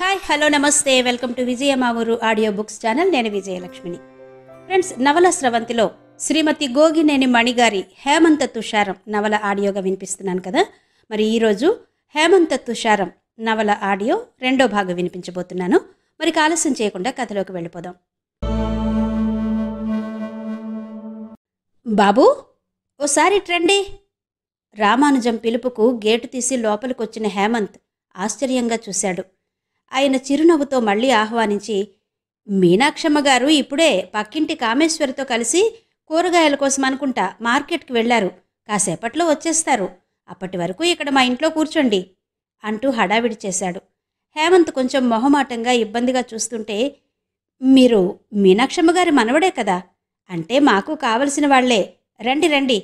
hi hello నమస్తే welcome to విజయమావూరు audio books channel నేను విజయలక్ష్మిని ఫ్రెండ్స్ నవల స్రవంతిలో శ్రీమతి గోగినేని మణిగారి హేమంత తుషారం నవల ఆడియోగా వినిపిస్తున్నాను కదా మరి ఈరోజు హేమంత తుషారం నవల ఆడియో రెండో భాగం వినిపించబోతున్నాను మరి ఆలస్యం చేయకుండా కథలోకి వెళ్ళిపోదాం బాబు ఓసారి ట్రండి రామానుజం పిలుపుకు గేటు తీసి లోపలికొచ్చిన హేమంత్ ఆశ్చర్యంగా చూశాడు ఆయన చిరునవ్వుతో మళ్ళీ ఆహ్వానించి మీనాక్షమ్మ గారు ఇప్పుడే పక్కింటి కామేశ్వరితో కలిసి కూరగాయల కోసం అనుకుంటా మార్కెట్కి వెళ్లారు కాసేపట్లో వచ్చేస్తారు అప్పటి వరకు ఇక్కడ మా ఇంట్లో కూర్చోండి అంటూ హడావిడి చేశాడు హేమంత్ కొంచెం మొహమాటంగా ఇబ్బందిగా చూస్తుంటే మీరు మీనాక్షమ్మ గారి మనవడే కదా అంటే మాకు కావలసిన వాళ్లే రండి రండి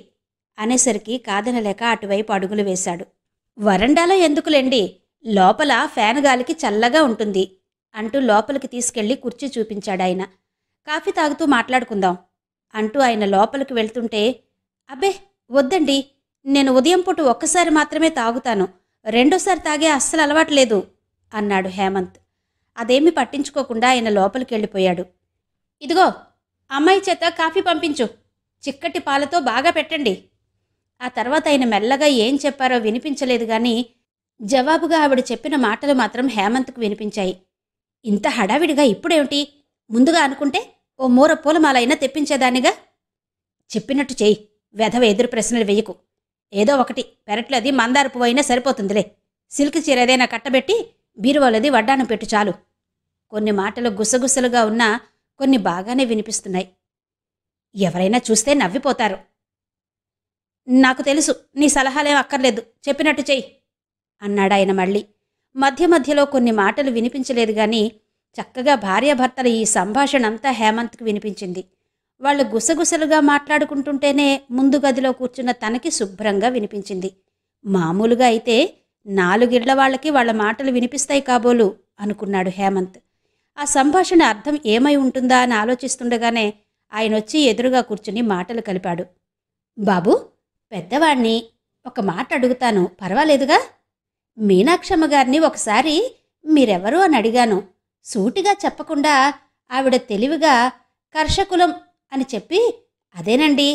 అనేసరికి కాదనలేక అటువైపు అడుగులు వేశాడు వరండాలో ఎందుకులేండి లోపల ఫ్యాన్ గాలికి చల్లగా ఉంటుంది అంటూ లోపలికి తీసుకెళ్లి కుర్చీ చూపించాడాయన కాఫీ తాగుతూ మాట్లాడుకుందాం అంటూ ఆయన లోపలికి వెళ్తుంటే అబ్బే వద్దండి నేను ఉదయం పూట ఒక్కసారి మాత్రమే తాగుతాను రెండోసారి తాగే అస్సలు అలవాట్లేదు అన్నాడు హేమంత్ అదేమి పట్టించుకోకుండా ఆయన లోపలికి వెళ్ళిపోయాడు ఇదిగో అమ్మాయి చేత కాఫీ పంపించు చిక్కటి పాలతో బాగా పెట్టండి ఆ తర్వాత ఆయన మెల్లగా ఏం చెప్పారో వినిపించలేదు కానీ జవాబుగా ఆవిడ చెప్పిన మాటలు మాత్రం హేమంత్కు వినిపించాయి ఇంత హడావిడిగా ఇప్పుడేమిటి ముందుగా అనుకుంటే ఓ మూర పూలమాలైనా తెప్పించేదానిగా చెప్పినట్టు చేయి వెధవ ఎదురు ప్రశ్నలు వేయకు ఏదో ఒకటి అది మందార పువ్వు అయినా సరిపోతుందిలే సిల్క్ చీర ఏదైనా కట్టబెట్టి బీరువాలది వడ్డానం పెట్టు చాలు కొన్ని మాటలు గుసగుసలుగా ఉన్నా కొన్ని బాగానే వినిపిస్తున్నాయి ఎవరైనా చూస్తే నవ్విపోతారు నాకు తెలుసు నీ సలహాలేం అక్కర్లేదు చెప్పినట్టు చెయ్యి అన్నాడాయన మళ్ళీ మధ్య మధ్యలో కొన్ని మాటలు వినిపించలేదు కానీ చక్కగా భార్యాభర్తల ఈ సంభాషణ అంతా హేమంత్కి వినిపించింది వాళ్ళు గుసగుసలుగా మాట్లాడుకుంటుంటేనే ముందు గదిలో కూర్చున్న తనకి శుభ్రంగా వినిపించింది మామూలుగా అయితే నాలుగిళ్ల వాళ్ళకి వాళ్ళ మాటలు వినిపిస్తాయి కాబోలు అనుకున్నాడు హేమంత్ ఆ సంభాషణ అర్థం ఏమై ఉంటుందా అని ఆలోచిస్తుండగానే ఆయన వచ్చి ఎదురుగా కూర్చుని మాటలు కలిపాడు బాబు పెద్దవాణ్ణి ఒక మాట అడుగుతాను పర్వాలేదుగా మీనాక్షమ్మ గారిని ఒకసారి మీరెవరు అని అడిగాను సూటిగా చెప్పకుండా ఆవిడ తెలివిగా కర్షకులం అని చెప్పి అదేనండి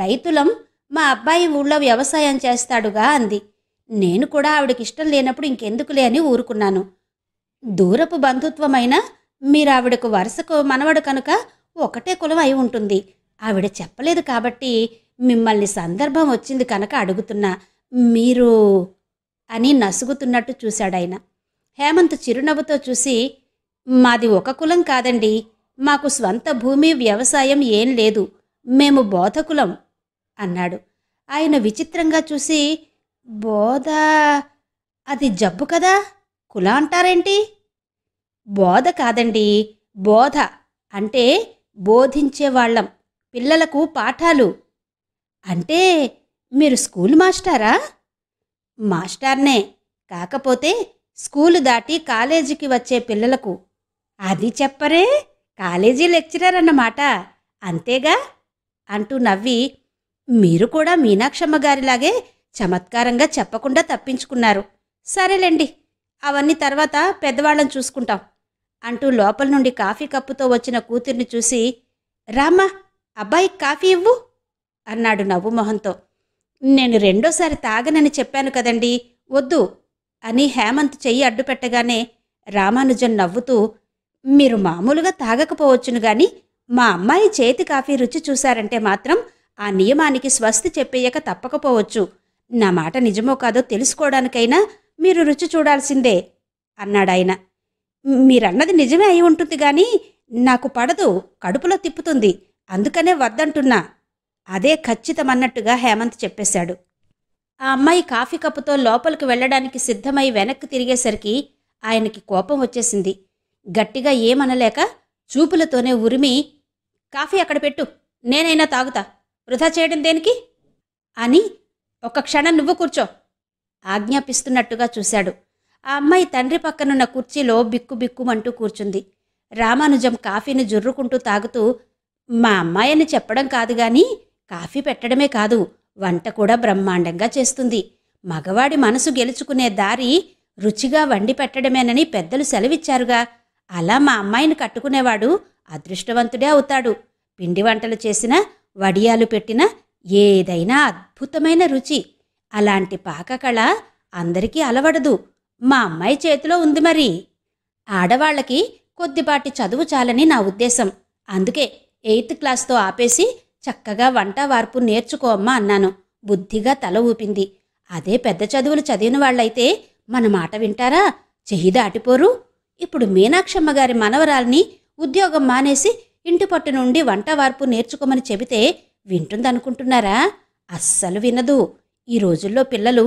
రైతులం మా అబ్బాయి ఊళ్ళో వ్యవసాయం చేస్తాడుగా అంది నేను కూడా ఆవిడకి ఇష్టం లేనప్పుడు ఇంకెందుకులే అని ఊరుకున్నాను దూరపు బంధుత్వమైన మీరు ఆవిడకు వరుసకు మనవడు కనుక ఒకటే కులం అయి ఉంటుంది ఆవిడ చెప్పలేదు కాబట్టి మిమ్మల్ని సందర్భం వచ్చింది కనుక అడుగుతున్నా మీరు అని నసుగుతున్నట్టు చూశాడాయన హేమంత్ చిరునవ్వుతో చూసి మాది ఒక కులం కాదండి మాకు స్వంత భూమి వ్యవసాయం ఏం లేదు మేము బోధకులం అన్నాడు ఆయన విచిత్రంగా చూసి బోధ అది జబ్బు కదా కుల అంటారేంటి బోధ కాదండి బోధ అంటే బోధించేవాళ్ళం పిల్లలకు పాఠాలు అంటే మీరు స్కూల్ మాస్టారా మాస్టార్నే కాకపోతే స్కూలు దాటి కాలేజీకి వచ్చే పిల్లలకు అది చెప్పరే కాలేజీ లెక్చరర్ అన్నమాట అంతేగా అంటూ నవ్వి మీరు కూడా మీనాక్షమ్మ గారిలాగే చమత్కారంగా చెప్పకుండా తప్పించుకున్నారు సరేలేండి అవన్నీ తర్వాత పెద్దవాళ్ళని చూసుకుంటాం అంటూ లోపల నుండి కాఫీ కప్పుతో వచ్చిన కూతుర్ని చూసి రామా అబ్బాయి కాఫీ ఇవ్వు అన్నాడు నవ్వు మొహంతో నేను రెండోసారి తాగనని చెప్పాను కదండి వద్దు అని హేమంత్ చెయ్యి అడ్డుపెట్టగానే రామానుజన్ నవ్వుతూ మీరు మామూలుగా తాగకపోవచ్చును గాని మా అమ్మాయి చేతి కాఫీ రుచి చూశారంటే మాత్రం ఆ నియమానికి స్వస్తి చెప్పేయక తప్పకపోవచ్చు నా మాట నిజమో కాదో తెలుసుకోవడానికైనా మీరు రుచి చూడాల్సిందే అన్నాడాయన మీరన్నది నిజమే అయి ఉంటుంది కానీ నాకు పడదు కడుపులో తిప్పుతుంది అందుకనే వద్దంటున్నా అదే ఖచ్చితమన్నట్టుగా హేమంత్ చెప్పేశాడు ఆ అమ్మాయి కాఫీ కప్పుతో లోపలికి వెళ్ళడానికి సిద్ధమై వెనక్కి తిరిగేసరికి ఆయనకి కోపం వచ్చేసింది గట్టిగా ఏమనలేక చూపులతోనే ఉరిమి కాఫీ అక్కడ పెట్టు నేనైనా తాగుతా వృధా చేయడం దేనికి అని ఒక క్షణం నువ్వు కూర్చో ఆజ్ఞాపిస్తున్నట్టుగా చూశాడు ఆ అమ్మాయి తండ్రి పక్కనున్న కుర్చీలో బిక్కు బిక్కుమంటూ కూర్చుంది రామానుజం కాఫీని జుర్రుకుంటూ తాగుతూ మా అమ్మాయి అని చెప్పడం కాదు కానీ కాఫీ పెట్టడమే కాదు వంట కూడా బ్రహ్మాండంగా చేస్తుంది మగవాడి మనసు గెలుచుకునే దారి రుచిగా వండి పెట్టడమేనని పెద్దలు సెలవిచ్చారుగా అలా మా అమ్మాయిని కట్టుకునేవాడు అదృష్టవంతుడే అవుతాడు పిండి వంటలు చేసిన వడియాలు పెట్టిన ఏదైనా అద్భుతమైన రుచి అలాంటి పాకకళ అందరికీ అలవడదు మా అమ్మాయి చేతిలో ఉంది మరి ఆడవాళ్ళకి కొద్దిపాటి చదువు చాలని నా ఉద్దేశం అందుకే ఎయిత్ క్లాస్తో ఆపేసి చక్కగా వంట వార్పు నేర్చుకో అమ్మా అన్నాను బుద్ధిగా తల ఊపింది అదే పెద్ద చదువులు చదివిన వాళ్ళైతే మన మాట వింటారా చెయ్యి దాటిపోరు ఇప్పుడు మీనాక్షమ్మ గారి మనవరాల్ని ఉద్యోగం మానేసి ఇంటి పట్టు నుండి వంట వార్పు నేర్చుకోమని చెబితే వింటుందనుకుంటున్నారా అస్సలు వినదు ఈ రోజుల్లో పిల్లలు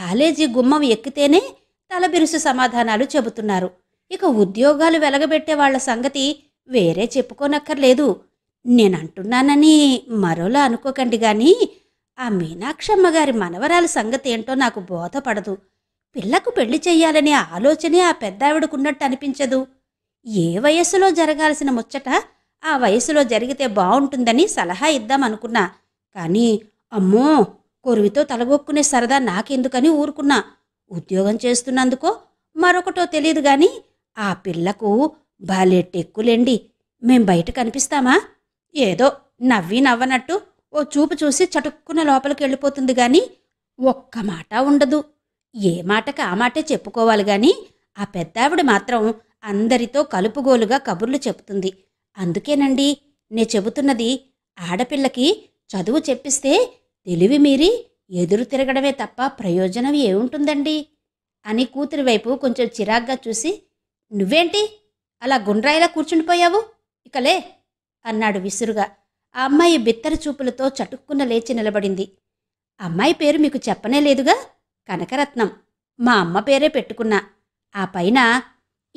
కాలేజీ గుమ్మం ఎక్కితేనే తలబిరుసు సమాధానాలు చెబుతున్నారు ఇక ఉద్యోగాలు వెలగబెట్టే వాళ్ల సంగతి వేరే చెప్పుకోనక్కర్లేదు నేను అంటున్నానని మరోలా అనుకోకండి కానీ ఆ మీనాక్షమ్మ గారి మనవరాల సంగతి ఏంటో నాకు బోధపడదు పిల్లకు పెళ్లి చేయాలనే ఆలోచనే ఆ పెద్దావిడకున్నట్టు అనిపించదు ఏ వయస్సులో జరగాల్సిన ముచ్చట ఆ వయసులో జరిగితే బాగుంటుందని సలహా ఇద్దాం అనుకున్నా కానీ అమ్మో కొరివితో తలగొక్కునే సరదా నాకెందుకని ఊరుకున్నా ఉద్యోగం చేస్తున్నందుకో మరొకటో తెలియదు కానీ ఆ పిల్లకు భలే టెక్కులేండి మేం బయట కనిపిస్తామా ఏదో నవ్వి నవ్వనట్టు ఓ చూపు చూసి చటుక్కున లోపలికి వెళ్ళిపోతుంది గాని ఒక్క మాట ఉండదు ఏ మాటకి ఆ మాటే చెప్పుకోవాలి గాని ఆ పెద్దావిడ మాత్రం అందరితో కలుపుగోలుగా కబుర్లు చెబుతుంది అందుకేనండి నే చెబుతున్నది ఆడపిల్లకి చదువు చెప్పిస్తే తెలివి మీరి ఎదురు తిరగడమే తప్ప ప్రయోజనం ఏముంటుందండి అని కూతురి వైపు కొంచెం చిరాగ్గా చూసి నువ్వేంటి అలా గుండ్రాయిలా కూర్చుండిపోయావు ఇకలే అన్నాడు విసురుగా ఆ అమ్మాయి బిత్తర చూపులతో చటుక్కున్న లేచి నిలబడింది అమ్మాయి పేరు మీకు చెప్పనే లేదుగా కనకరత్నం మా అమ్మ పేరే పెట్టుకున్నా ఆ పైన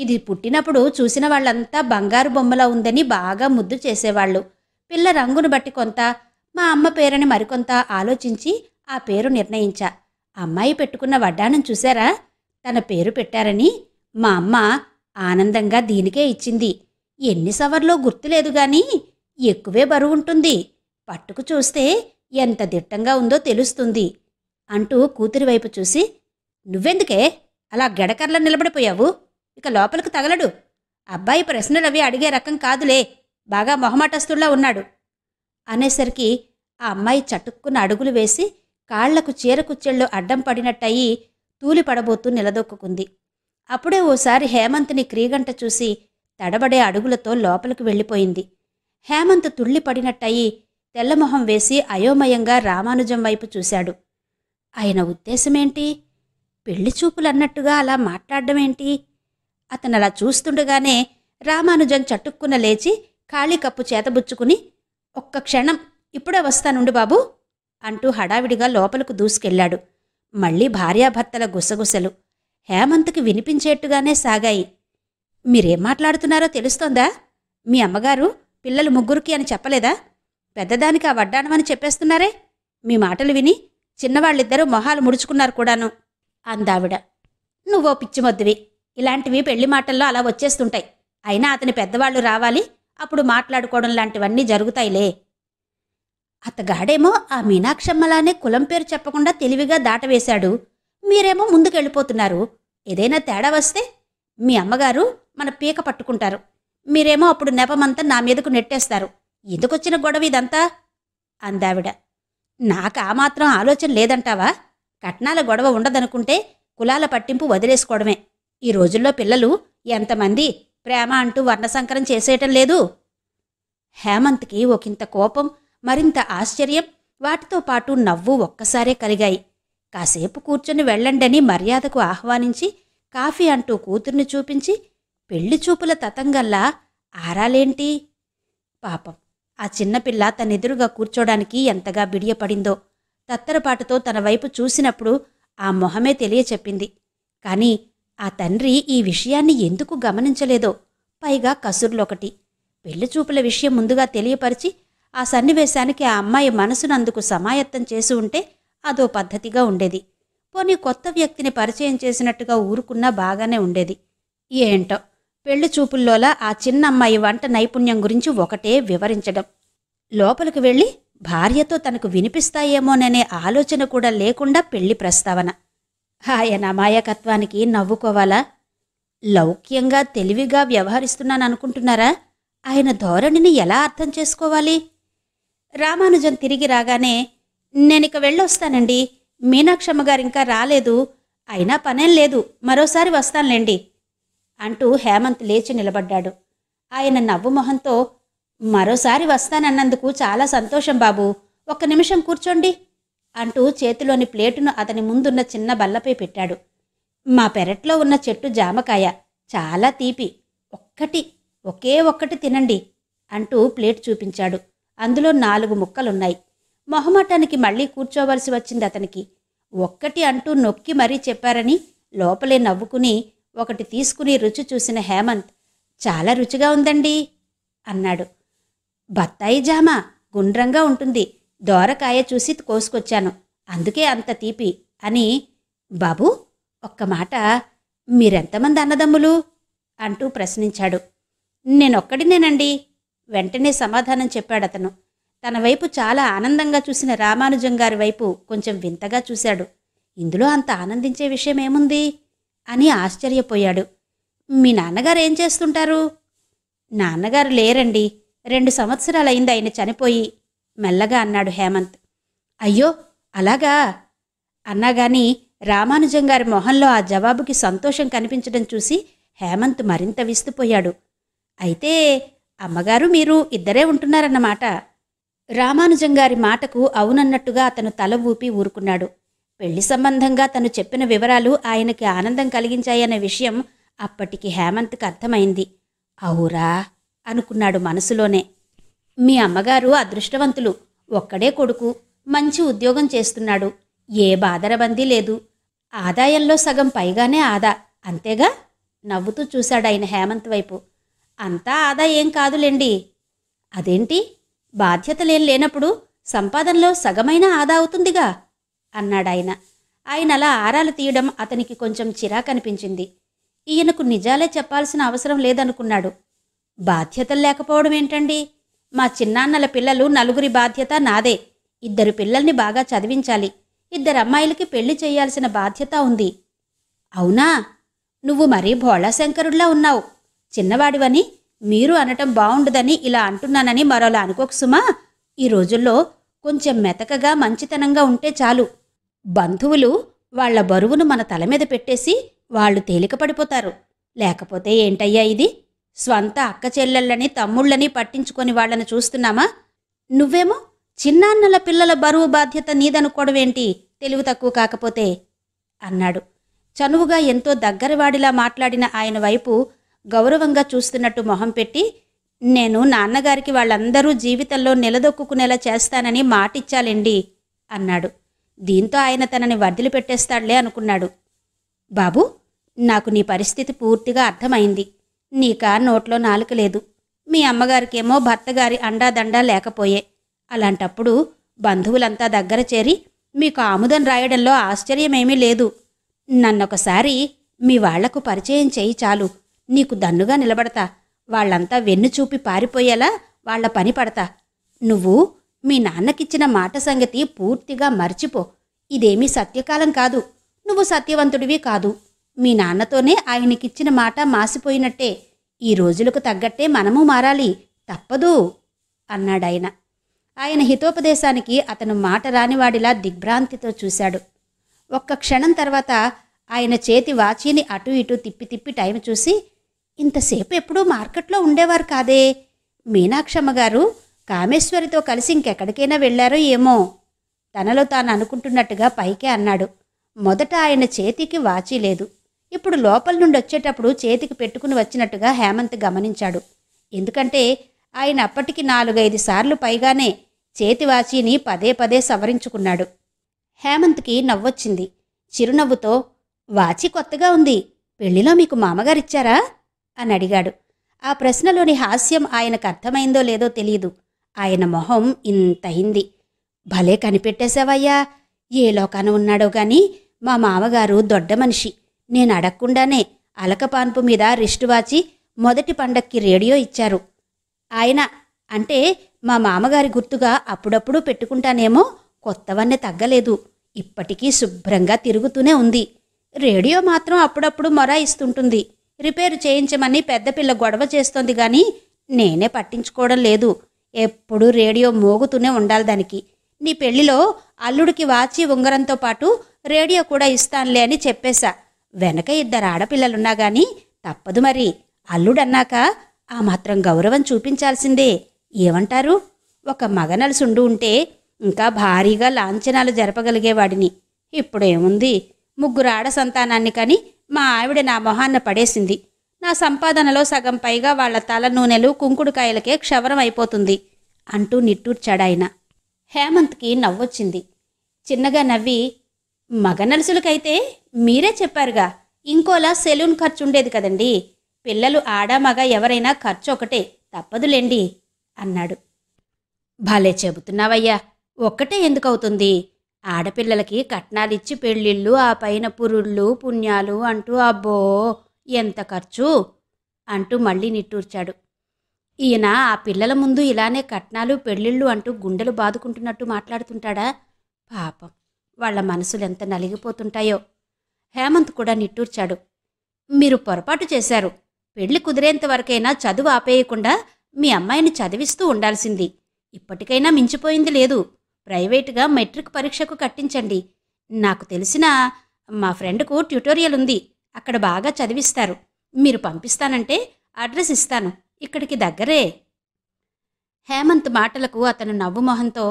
ఇది పుట్టినప్పుడు చూసిన వాళ్ళంతా బంగారు బొమ్మలా ఉందని బాగా ముద్దు చేసేవాళ్ళు పిల్ల రంగును బట్టి కొంత మా అమ్మ పేరని మరికొంత ఆలోచించి ఆ పేరు నిర్ణయించా అమ్మాయి పెట్టుకున్న వడ్డానం చూశారా తన పేరు పెట్టారని మా అమ్మ ఆనందంగా దీనికే ఇచ్చింది ఎన్ని సవర్లో గుర్తులేదు గాని ఎక్కువే బరువుంటుంది పట్టుకు చూస్తే ఎంత దిట్టంగా ఉందో తెలుస్తుంది అంటూ కూతురి వైపు చూసి నువ్వెందుకే అలా గడకర్ల నిలబడిపోయావు ఇక లోపలికి తగలడు అబ్బాయి ప్రశ్నలు అవి అడిగే రకం కాదులే బాగా మొహమాటస్తుల్లా ఉన్నాడు అనేసరికి ఆ అమ్మాయి చటుక్కున అడుగులు వేసి కాళ్లకు చీరకుచ్చెళ్ళు అడ్డం పడినట్టయి తూలిపడబోతూ నిలదొక్కుకుంది నిలదొక్కుంది అప్పుడే ఓసారి హేమంత్ని క్రీగంట చూసి తడబడే అడుగులతో లోపలికి వెళ్ళిపోయింది హేమంత్ తుళ్ళిపడినట్టయి తెల్లమొహం వేసి అయోమయంగా రామానుజం వైపు చూశాడు ఆయన ఉద్దేశమేంటి పెళ్లి చూపులన్నట్టుగా అలా మాట్లాడడమేంటి అతను అలా చూస్తుండగానే రామానుజం చటుక్కున లేచి ఖాళీ కప్పు చేతబుచ్చుకుని ఒక్క క్షణం ఇప్పుడే వస్తానుండు బాబు అంటూ హడావిడిగా లోపలకు దూసుకెళ్లాడు మళ్ళీ భార్యాభర్తల గుసగుసలు హేమంత్కి వినిపించేట్టుగానే సాగాయి మీరేం మాట్లాడుతున్నారో తెలుస్తోందా మీ అమ్మగారు పిల్లలు ముగ్గురికి అని చెప్పలేదా పెద్దదానికి ఆ వడ్డాణం అని చెప్పేస్తున్నారే మీ మాటలు విని చిన్నవాళ్ళిద్దరూ మొహాలు ముడుచుకున్నారు కూడాను అందావిడ నువ్వో పిచ్చిమొద్దువి ఇలాంటివి పెళ్లి మాటల్లో అలా వచ్చేస్తుంటాయి అయినా అతని పెద్దవాళ్ళు రావాలి అప్పుడు మాట్లాడుకోవడం లాంటివన్నీ జరుగుతాయిలే అతగాడేమో ఆ మీనాక్షమ్మలానే కులం పేరు చెప్పకుండా తెలివిగా దాటవేశాడు మీరేమో ముందుకెళ్ళిపోతున్నారు ఏదైనా తేడా వస్తే మీ అమ్మగారు మన పీక పట్టుకుంటారు మీరేమో అప్పుడు నెపమంతా నా మీదకు నెట్టేస్తారు ఎందుకొచ్చిన గొడవ ఇదంతా అందావిడ నాకు ఆ మాత్రం ఆలోచన లేదంటావా కట్నాల గొడవ ఉండదనుకుంటే కులాల పట్టింపు వదిలేసుకోవడమే ఈ రోజుల్లో పిల్లలు ఎంతమంది ప్రేమ అంటూ వర్ణసంకరం చేసేయటం లేదు హేమంత్కి ఒకంత కోపం మరింత ఆశ్చర్యం వాటితో పాటు నవ్వు ఒక్కసారే కలిగాయి కాసేపు కూర్చొని వెళ్ళండని మర్యాదకు ఆహ్వానించి కాఫీ అంటూ కూతుర్ని చూపించి పెళ్లి చూపుల తతంగల్లా ఆరాలేంటి పాపం ఆ చిన్నపిల్ల తనెదురుగా కూర్చోడానికి ఎంతగా బిడియపడిందో తత్తరపాటుతో తన వైపు చూసినప్పుడు ఆ మొహమే తెలియచెప్పింది కానీ ఆ తండ్రి ఈ విషయాన్ని ఎందుకు గమనించలేదో పైగా కసుర్లొకటి పెళ్లి చూపుల విషయం ముందుగా తెలియపరిచి ఆ సన్నివేశానికి ఆ అమ్మాయి మనసునందుకు సమాయత్తం చేసి ఉంటే అదో పద్ధతిగా ఉండేది పోనీ కొత్త వ్యక్తిని పరిచయం చేసినట్టుగా ఊరుకున్నా బాగానే ఉండేది ఏంటో పెళ్లి చూపుల్లోలా ఆ చిన్న అమ్మాయి వంట నైపుణ్యం గురించి ఒకటే వివరించడం లోపలికి వెళ్ళి భార్యతో తనకు వినిపిస్తాయేమోననే ఆలోచన కూడా లేకుండా పెళ్లి ప్రస్తావన ఆయన అమాయకత్వానికి నవ్వుకోవాలా లౌక్యంగా తెలివిగా వ్యవహరిస్తున్నాననుకుంటున్నారా ఆయన ధోరణిని ఎలా అర్థం చేసుకోవాలి రామానుజన్ తిరిగి రాగానే నేనిక వెళ్ళొస్తానండి మీనాక్షమ్మ గారింకా రాలేదు అయినా పనేం లేదు మరోసారి వస్తానులేండి అంటూ హేమంత్ లేచి నిలబడ్డాడు ఆయన నవ్వు మొహంతో మరోసారి వస్తానన్నందుకు చాలా సంతోషం బాబు ఒక్క నిమిషం కూర్చోండి అంటూ చేతిలోని ప్లేటును అతని ముందున్న చిన్న బల్లపై పెట్టాడు మా పెరట్లో ఉన్న చెట్టు జామకాయ చాలా తీపి ఒక్కటి ఒకే ఒక్కటి తినండి అంటూ ప్లేట్ చూపించాడు అందులో నాలుగు ముక్కలున్నాయి మొహమాటానికి మళ్ళీ కూర్చోవలసి వచ్చింది అతనికి ఒక్కటి అంటూ నొక్కి మరీ చెప్పారని లోపలే నవ్వుకుని ఒకటి తీసుకుని రుచి చూసిన హేమంత్ చాలా రుచిగా ఉందండి అన్నాడు బత్తాయి జామ గుండ్రంగా ఉంటుంది దోరకాయ చూసి కోసుకొచ్చాను అందుకే అంత తీపి అని బాబు ఒక్క మాట మీరెంతమంది అన్నదమ్ములు అంటూ ప్రశ్నించాడు నేనొక్కడినేనండి వెంటనే సమాధానం చెప్పాడు అతను తన వైపు చాలా ఆనందంగా చూసిన రామానుజం గారి వైపు కొంచెం వింతగా చూశాడు ఇందులో అంత ఆనందించే విషయం ఏముంది అని ఆశ్చర్యపోయాడు మీ నాన్నగారు ఏం చేస్తుంటారు నాన్నగారు లేరండి రెండు సంవత్సరాలైంది ఆయన చనిపోయి మెల్లగా అన్నాడు హేమంత్ అయ్యో అలాగా అన్నాగాని రామానుజం గారి మొహంలో ఆ జవాబుకి సంతోషం కనిపించడం చూసి హేమంత్ మరింత విస్తుపోయాడు అయితే అమ్మగారు మీరు ఇద్దరే ఉంటున్నారన్నమాట రామానుజం గారి మాటకు అవునన్నట్టుగా అతను తల ఊపి ఊరుకున్నాడు పెళ్లి సంబంధంగా తను చెప్పిన వివరాలు ఆయనకి ఆనందం కలిగించాయనే విషయం అప్పటికి హేమంత్కి అర్థమైంది అవురా అనుకున్నాడు మనసులోనే మీ అమ్మగారు అదృష్టవంతులు ఒక్కడే కొడుకు మంచి ఉద్యోగం చేస్తున్నాడు ఏ బాధరబందీ లేదు ఆదాయంలో సగం పైగానే ఆదా అంతేగా నవ్వుతూ చూశాడు ఆయన హేమంత్ వైపు అంతా ఆదా ఏం కాదులేండి అదేంటి బాధ్యతలేం లేనప్పుడు సంపాదనలో సగమైన ఆదా అవుతుందిగా అన్నాడాయన ఆయన అలా ఆరాలు తీయడం అతనికి కొంచెం చిరాకనిపించింది ఈయనకు నిజాలే చెప్పాల్సిన అవసరం లేదనుకున్నాడు బాధ్యతలు లేకపోవడం ఏంటండి మా చిన్నాన్నల పిల్లలు నలుగురి బాధ్యత నాదే ఇద్దరు పిల్లల్ని బాగా చదివించాలి ఇద్దరు అమ్మాయిలకి పెళ్లి చేయాల్సిన బాధ్యత ఉంది అవునా నువ్వు మరీ భోళాశంకరుడిలా ఉన్నావు చిన్నవాడివని మీరు అనటం బాగుండదని ఇలా అంటున్నానని మరోలా అనుకోకు సుమా ఈ రోజుల్లో కొంచెం మెతకగా మంచితనంగా ఉంటే చాలు బంధువులు వాళ్ల బరువును మన తల మీద పెట్టేసి వాళ్ళు తేలికపడిపోతారు లేకపోతే ఏంటయ్యా ఇది స్వంత అక్క చెల్లెళ్ళని తమ్ముళ్ళని పట్టించుకొని వాళ్ళని చూస్తున్నామా నువ్వేమో చిన్నాన్నల పిల్లల బరువు బాధ్యత నీదనుకోవడమేంటి తెలివి తక్కువ కాకపోతే అన్నాడు చనువుగా ఎంతో దగ్గరవాడిలా మాట్లాడిన ఆయన వైపు గౌరవంగా చూస్తున్నట్టు మొహం పెట్టి నేను నాన్నగారికి వాళ్ళందరూ జీవితంలో నిలదొక్కునేలా చేస్తానని మాటిచ్చాలండి అన్నాడు దీంతో ఆయన తనని వర్దిలి పెట్టేస్తాడులే అనుకున్నాడు బాబు నాకు నీ పరిస్థితి పూర్తిగా అర్థమైంది నీకా నోట్లో నాలుక లేదు మీ అమ్మగారికేమో భర్తగారి అండాదండా లేకపోయే అలాంటప్పుడు బంధువులంతా దగ్గర చేరి మీకు ఆముదం రాయడంలో ఆశ్చర్యమేమీ లేదు నన్నొకసారి మీ వాళ్లకు పరిచయం చేయి చాలు నీకు దన్నుగా నిలబడతా వాళ్ళంతా వెన్ను చూపి పారిపోయేలా వాళ్ల పని పడతా నువ్వు మీ నాన్నకిచ్చిన మాట సంగతి పూర్తిగా మర్చిపో ఇదేమీ సత్యకాలం కాదు నువ్వు సత్యవంతుడివి కాదు మీ నాన్నతోనే ఆయనకిచ్చిన మాట మాసిపోయినట్టే ఈ రోజులకు తగ్గట్టే మనము మారాలి తప్పదు అన్నాడాయన ఆయన హితోపదేశానికి అతను మాట రానివాడిలా దిగ్భ్రాంతితో చూశాడు ఒక్క క్షణం తర్వాత ఆయన చేతి వాచీని అటు ఇటు తిప్పి తిప్పి టైం చూసి ఇంతసేపు ఎప్పుడూ మార్కెట్లో ఉండేవారు కాదే మీనాక్షమ్మ గారు కామేశ్వరితో కలిసి ఇంకెక్కడికైనా వెళ్ళారో ఏమో తనలో తాను అనుకుంటున్నట్టుగా పైకే అన్నాడు మొదట ఆయన చేతికి వాచి లేదు ఇప్పుడు లోపల నుండి వచ్చేటప్పుడు చేతికి పెట్టుకుని వచ్చినట్టుగా హేమంత్ గమనించాడు ఎందుకంటే ఆయన అప్పటికి నాలుగైదు సార్లు పైగానే చేతివాచీని పదే పదే సవరించుకున్నాడు హేమంత్కి నవ్వొచ్చింది చిరునవ్వుతో వాచి కొత్తగా ఉంది పెళ్లిలో మీకు మామగారిచ్చారా అని అడిగాడు ఆ ప్రశ్నలోని హాస్యం ఆయనకు అర్థమైందో లేదో తెలియదు ఆయన మొహం ఇంతయింది భలే కనిపెట్టేశావయ్యా ఏ లోకాన ఉన్నాడో గాని మా మామగారు దొడ్డ మనిషి నేను అడగకుండానే అలకపాన్పు మీద రిష్టువాచి మొదటి పండక్కి రేడియో ఇచ్చారు ఆయన అంటే మా మామగారి గుర్తుగా అప్పుడప్పుడు పెట్టుకుంటానేమో కొత్తవన్నీ తగ్గలేదు ఇప్పటికీ శుభ్రంగా తిరుగుతూనే ఉంది రేడియో మాత్రం అప్పుడప్పుడు మొరాయిస్తుంటుంది రిపేరు చేయించమని పెద్దపిల్ల గొడవ చేస్తోంది కానీ నేనే పట్టించుకోవడం లేదు ఎప్పుడు రేడియో మోగుతూనే ఉండాలి దానికి నీ పెళ్లిలో అల్లుడికి వాచి ఉంగరంతో పాటు రేడియో కూడా ఇస్తానులే అని చెప్పేశా వెనక ఇద్దరు ఆడపిల్లలున్నా గాని తప్పదు మరి అల్లుడన్నాక ఆ మాత్రం గౌరవం చూపించాల్సిందే ఏమంటారు ఒక మగనలుసుండు ఉంటే ఇంకా భారీగా లాంఛనాలు జరపగలిగేవాడిని ఇప్పుడేముంది ముగ్గురు ఆడ సంతానాన్ని కానీ మా ఆవిడ నా మొహాన్న పడేసింది నా సంపాదనలో సగం పైగా వాళ్ల తల నూనెలు కుంకుడుకాయలకే క్షవరం అయిపోతుంది అంటూ నిట్టూర్చాడాయన హేమంత్కి నవ్వొచ్చింది చిన్నగా నవ్వి మగ నలుసులకైతే మీరే చెప్పారుగా ఇంకోలా సెలూన్ ఖర్చు ఉండేది కదండి పిల్లలు ఆడామగ ఎవరైనా ఖర్చు ఒకటే తప్పదులేండి అన్నాడు భలే చెబుతున్నావయ్యా ఒక్కటే ఎందుకవుతుంది ఆడపిల్లలకి కట్నాలిచ్చి పెళ్ళిళ్ళు ఆ పైన పురుళ్ళు పుణ్యాలు అంటూ అబ్బో ఎంత ఖర్చు అంటూ మళ్ళీ నిట్టూర్చాడు ఈయన ఆ పిల్లల ముందు ఇలానే కట్నాలు పెళ్ళిళ్ళు అంటూ గుండెలు బాదుకుంటున్నట్టు మాట్లాడుతుంటాడా పాపం వాళ్ల మనసులు ఎంత నలిగిపోతుంటాయో హేమంత్ కూడా నిట్టూర్చాడు మీరు పొరపాటు చేశారు పెళ్లి కుదిరేంత వరకైనా చదువు ఆపేయకుండా మీ అమ్మాయిని చదివిస్తూ ఉండాల్సింది ఇప్పటికైనా మించిపోయింది లేదు ప్రైవేటుగా మెట్రిక్ పరీక్షకు కట్టించండి నాకు తెలిసిన మా ఫ్రెండ్కు ట్యుటోరియల్ ఉంది అక్కడ బాగా చదివిస్తారు మీరు పంపిస్తానంటే అడ్రస్ ఇస్తాను ఇక్కడికి దగ్గరే హేమంత్ మాటలకు అతను నవ్వు మొహంతో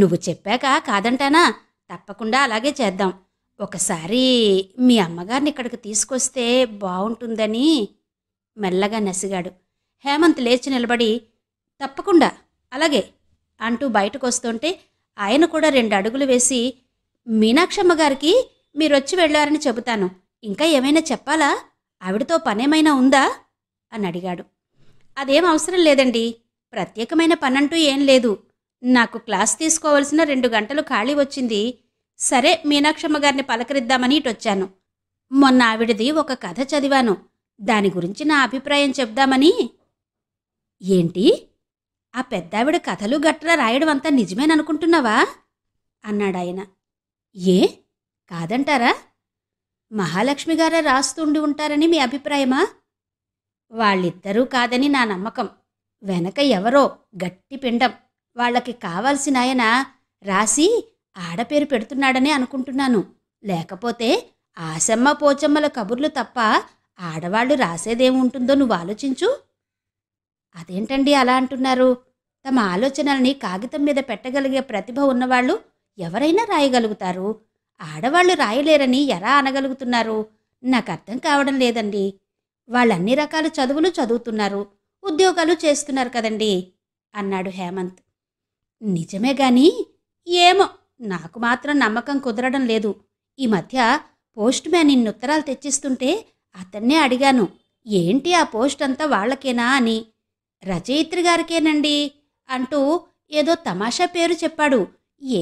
నువ్వు చెప్పాక కాదంటానా తప్పకుండా అలాగే చేద్దాం ఒకసారి మీ అమ్మగారిని ఇక్కడికి తీసుకొస్తే బాగుంటుందని మెల్లగా నసిగాడు హేమంత్ లేచి నిలబడి తప్పకుండా అలాగే అంటూ బయటకు వస్తుంటే ఆయన కూడా రెండు అడుగులు వేసి మీనాక్షమ్మ గారికి మీరొచ్చి వెళ్ళారని చెబుతాను ఇంకా ఏమైనా చెప్పాలా ఆవిడతో పనేమైనా ఉందా అని అడిగాడు అదేం అవసరం లేదండి ప్రత్యేకమైన పనంటూ ఏం లేదు నాకు క్లాస్ తీసుకోవాల్సిన రెండు గంటలు ఖాళీ వచ్చింది సరే మీనాక్షమ్మ గారిని పలకరిద్దామని ఇటొచ్చాను మొన్న ఆవిడది ఒక కథ చదివాను దాని గురించి నా అభిప్రాయం చెప్దామని ఏంటి ఆ పెద్దావిడ కథలు గట్రా రాయడం అంతా నిజమేననుకుంటున్నావా అన్నాడాయన ఏ కాదంటారా మహాలక్ష్మి గారు రాస్తుండి ఉంటారని మీ అభిప్రాయమా వాళ్ళిద్దరూ కాదని నా నమ్మకం వెనక ఎవరో గట్టి పిండం వాళ్ళకి కావాల్సిన ఆయన రాసి ఆడపేరు పెడుతున్నాడని అనుకుంటున్నాను లేకపోతే ఆసమ్మ పోచమ్మల కబుర్లు తప్ప ఆడవాళ్ళు రాసేదేముంటుందో నువ్వు ఆలోచించు అదేంటండి అలా అంటున్నారు తమ ఆలోచనల్ని కాగితం మీద పెట్టగలిగే ప్రతిభ ఉన్నవాళ్ళు ఎవరైనా రాయగలుగుతారు ఆడవాళ్ళు రాయలేరని ఎలా అనగలుగుతున్నారు నాకు అర్థం కావడం లేదండి వాళ్ళన్ని రకాల చదువులు చదువుతున్నారు ఉద్యోగాలు చేస్తున్నారు కదండి అన్నాడు హేమంత్ నిజమే కానీ ఏమో నాకు మాత్రం నమ్మకం కుదరడం లేదు ఈ మధ్య పోస్ట్ మ్యాన్ ఇన్ని ఉత్తరాలు తెచ్చిస్తుంటే అతన్నే అడిగాను ఏంటి ఆ పోస్ట్ అంతా వాళ్ళకేనా అని రచయిత్రి గారికేనండి అంటూ ఏదో తమాషా పేరు చెప్పాడు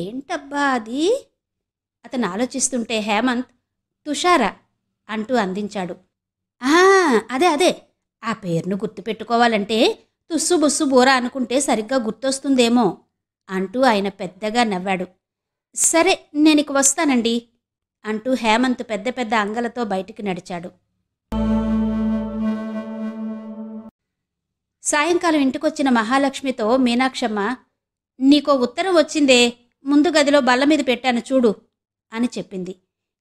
ఏంటబ్బా అది అతను ఆలోచిస్తుంటే హేమంత్ తుషార అంటూ అందించాడు అదే అదే ఆ పేరును గుర్తుపెట్టుకోవాలంటే తుస్సు బుస్సు బోర అనుకుంటే సరిగ్గా గుర్తొస్తుందేమో అంటూ ఆయన పెద్దగా నవ్వాడు సరే నేను ఇక వస్తానండి అంటూ హేమంత్ పెద్ద పెద్ద అంగలతో బయటికి నడిచాడు సాయంకాలం ఇంటికొచ్చిన మహాలక్ష్మితో మీనాక్షమ్మ నీకో ఉత్తరం వచ్చిందే ముందు గదిలో బల్ల మీద పెట్టాను చూడు అని చెప్పింది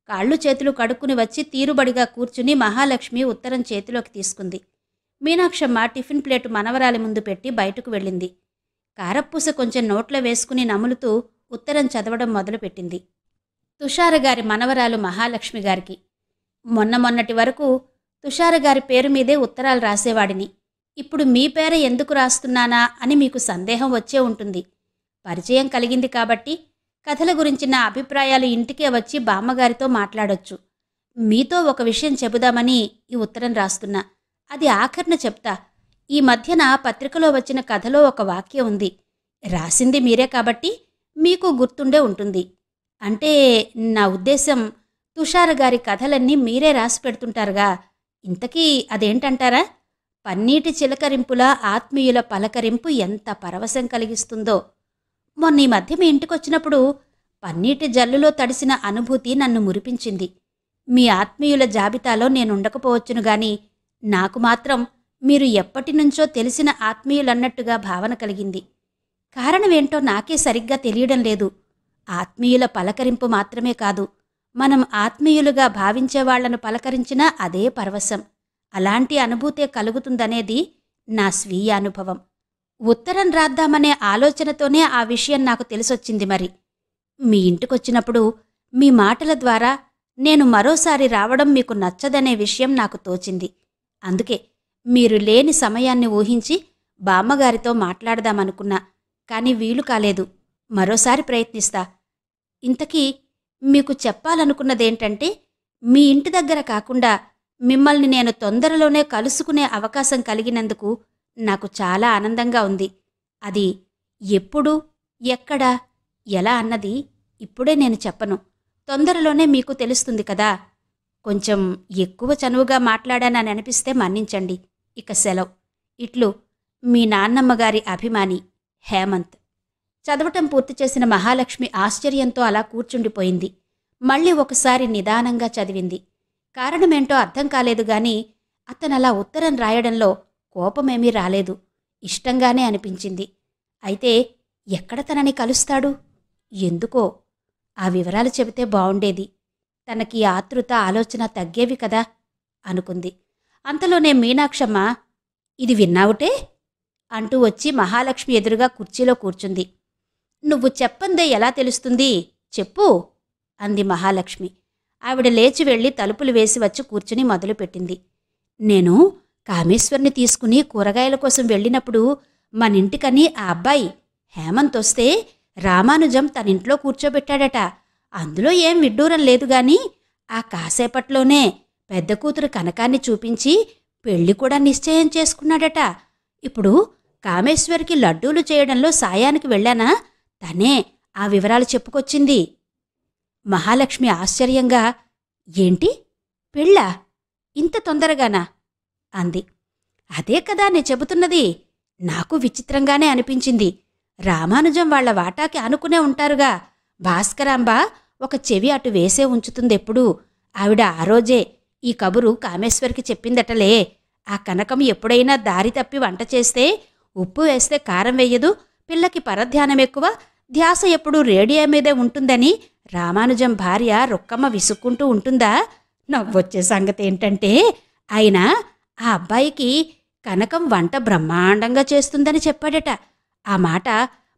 కాళ్ళు చేతులు కడుక్కుని వచ్చి తీరుబడిగా కూర్చుని మహాలక్ష్మి ఉత్తరం చేతిలోకి తీసుకుంది మీనాక్షమ్మ టిఫిన్ ప్లేటు మనవరాలి ముందు పెట్టి బయటకు వెళ్ళింది కారపూస కొంచెం నోట్లో వేసుకుని నములుతూ ఉత్తరం చదవడం మొదలుపెట్టింది తుషార గారి మనవరాలు మహాలక్ష్మి గారికి మొన్న మొన్నటి వరకు తుషార గారి పేరు మీదే ఉత్తరాలు రాసేవాడిని ఇప్పుడు మీ పేర ఎందుకు రాస్తున్నానా అని మీకు సందేహం వచ్చే ఉంటుంది పరిచయం కలిగింది కాబట్టి కథల గురించి నా అభిప్రాయాలు ఇంటికే వచ్చి బామ్మగారితో మాట్లాడొచ్చు మీతో ఒక విషయం చెబుదామని ఈ ఉత్తరం రాస్తున్నా అది ఆఖరిన చెప్తా ఈ మధ్యన పత్రికలో వచ్చిన కథలో ఒక వాక్యం ఉంది రాసింది మీరే కాబట్టి మీకు గుర్తుండే ఉంటుంది అంటే నా ఉద్దేశం తుషార గారి కథలన్నీ మీరే రాసి పెడుతుంటారుగా ఇంతకీ అదేంటంటారా పన్నీటి చిలకరింపుల ఆత్మీయుల పలకరింపు ఎంత పరవశం కలిగిస్తుందో మొన్న ఈ మధ్య మీ ఇంటికొచ్చినప్పుడు పన్నీటి జల్లులో తడిసిన అనుభూతి నన్ను మురిపించింది మీ ఆత్మీయుల జాబితాలో నేనుండకపోవచ్చును గాని నాకు మాత్రం మీరు ఎప్పటి నుంచో తెలిసిన ఆత్మీయులన్నట్టుగా భావన కలిగింది కారణమేంటో నాకే సరిగ్గా తెలియడం లేదు ఆత్మీయుల పలకరింపు మాత్రమే కాదు మనం ఆత్మీయులుగా భావించే వాళ్లను పలకరించినా అదే పరవశం అలాంటి అనుభూతే కలుగుతుందనేది నా స్వీయ అనుభవం ఉత్తరం రాద్దామనే ఆలోచనతోనే ఆ విషయం నాకు తెలిసొచ్చింది మరి మీ ఇంటికొచ్చినప్పుడు మీ మాటల ద్వారా నేను మరోసారి రావడం మీకు నచ్చదనే విషయం నాకు తోచింది అందుకే మీరు లేని సమయాన్ని ఊహించి బామ్మగారితో మాట్లాడదామనుకున్నా కానీ వీలు కాలేదు మరోసారి ప్రయత్నిస్తా ఇంతకీ మీకు చెప్పాలనుకున్నదేంటంటే మీ ఇంటి దగ్గర కాకుండా మిమ్మల్ని నేను తొందరలోనే కలుసుకునే అవకాశం కలిగినందుకు నాకు చాలా ఆనందంగా ఉంది అది ఎప్పుడు ఎక్కడ ఎలా అన్నది ఇప్పుడే నేను చెప్పను తొందరలోనే మీకు తెలుస్తుంది కదా కొంచెం ఎక్కువ చనువుగా మాట్లాడానని అనిపిస్తే మన్నించండి ఇక సెలవు ఇట్లు మీ నాన్నమ్మగారి అభిమాని హేమంత్ చదవటం పూర్తి చేసిన మహాలక్ష్మి ఆశ్చర్యంతో అలా కూర్చుండిపోయింది మళ్ళీ ఒకసారి నిదానంగా చదివింది కారణమేంటో అర్థం కాలేదు గాని అతనలా ఉత్తరం రాయడంలో కోపమేమీ రాలేదు ఇష్టంగానే అనిపించింది అయితే ఎక్కడ తనని కలుస్తాడు ఎందుకో ఆ వివరాలు చెబితే బావుండేది తనకి ఆతృత ఆలోచన తగ్గేవి కదా అనుకుంది అంతలోనే మీనాక్షమ్మ ఇది విన్నావుటే అంటూ వచ్చి మహాలక్ష్మి ఎదురుగా కుర్చీలో కూర్చుంది నువ్వు చెప్పందే ఎలా తెలుస్తుంది చెప్పు అంది మహాలక్ష్మి ఆవిడ లేచి వెళ్ళి తలుపులు వేసి వచ్చి కూర్చుని మొదలుపెట్టింది నేను కామేశ్వరిని తీసుకుని కూరగాయల కోసం వెళ్ళినప్పుడు మన ఇంటికని ఆ అబ్బాయి హేమంత్ వస్తే రామానుజం తన ఇంట్లో కూర్చోబెట్టాడట అందులో ఏం విడ్డూరం లేదు గాని ఆ కాసేపట్లోనే పెద్ద కూతురు కనకాన్ని చూపించి పెళ్లి కూడా నిశ్చయం చేసుకున్నాడట ఇప్పుడు కామేశ్వరికి లడ్డూలు చేయడంలో సాయానికి వెళ్ళానా తనే ఆ వివరాలు చెప్పుకొచ్చింది మహాలక్ష్మి ఆశ్చర్యంగా ఏంటి పెళ్ళా ఇంత తొందరగానా అంది అదే కదా నేను చెబుతున్నది నాకు విచిత్రంగానే అనిపించింది రామానుజం వాళ్ల వాటాకి అనుకునే ఉంటారుగా భాస్కరాంబ ఒక చెవి అటు వేసే ఎప్పుడు ఆవిడ ఆ రోజే ఈ కబురు కామేశ్వరికి చెప్పిందటలే ఆ కనకం ఎప్పుడైనా దారి తప్పి వంట చేస్తే ఉప్పు వేస్తే కారం వేయదు పిల్లకి పరధ్యానం ఎక్కువ ధ్యాస ఎప్పుడూ రేడియో మీదే ఉంటుందని రామానుజం భార్య రొక్కమ్మ విసుక్కుంటూ ఉంటుందా నవ్వొచ్చే సంగతి ఏంటంటే ఆయన ఆ అబ్బాయికి కనకం వంట బ్రహ్మాండంగా చేస్తుందని చెప్పాడట ఆ మాట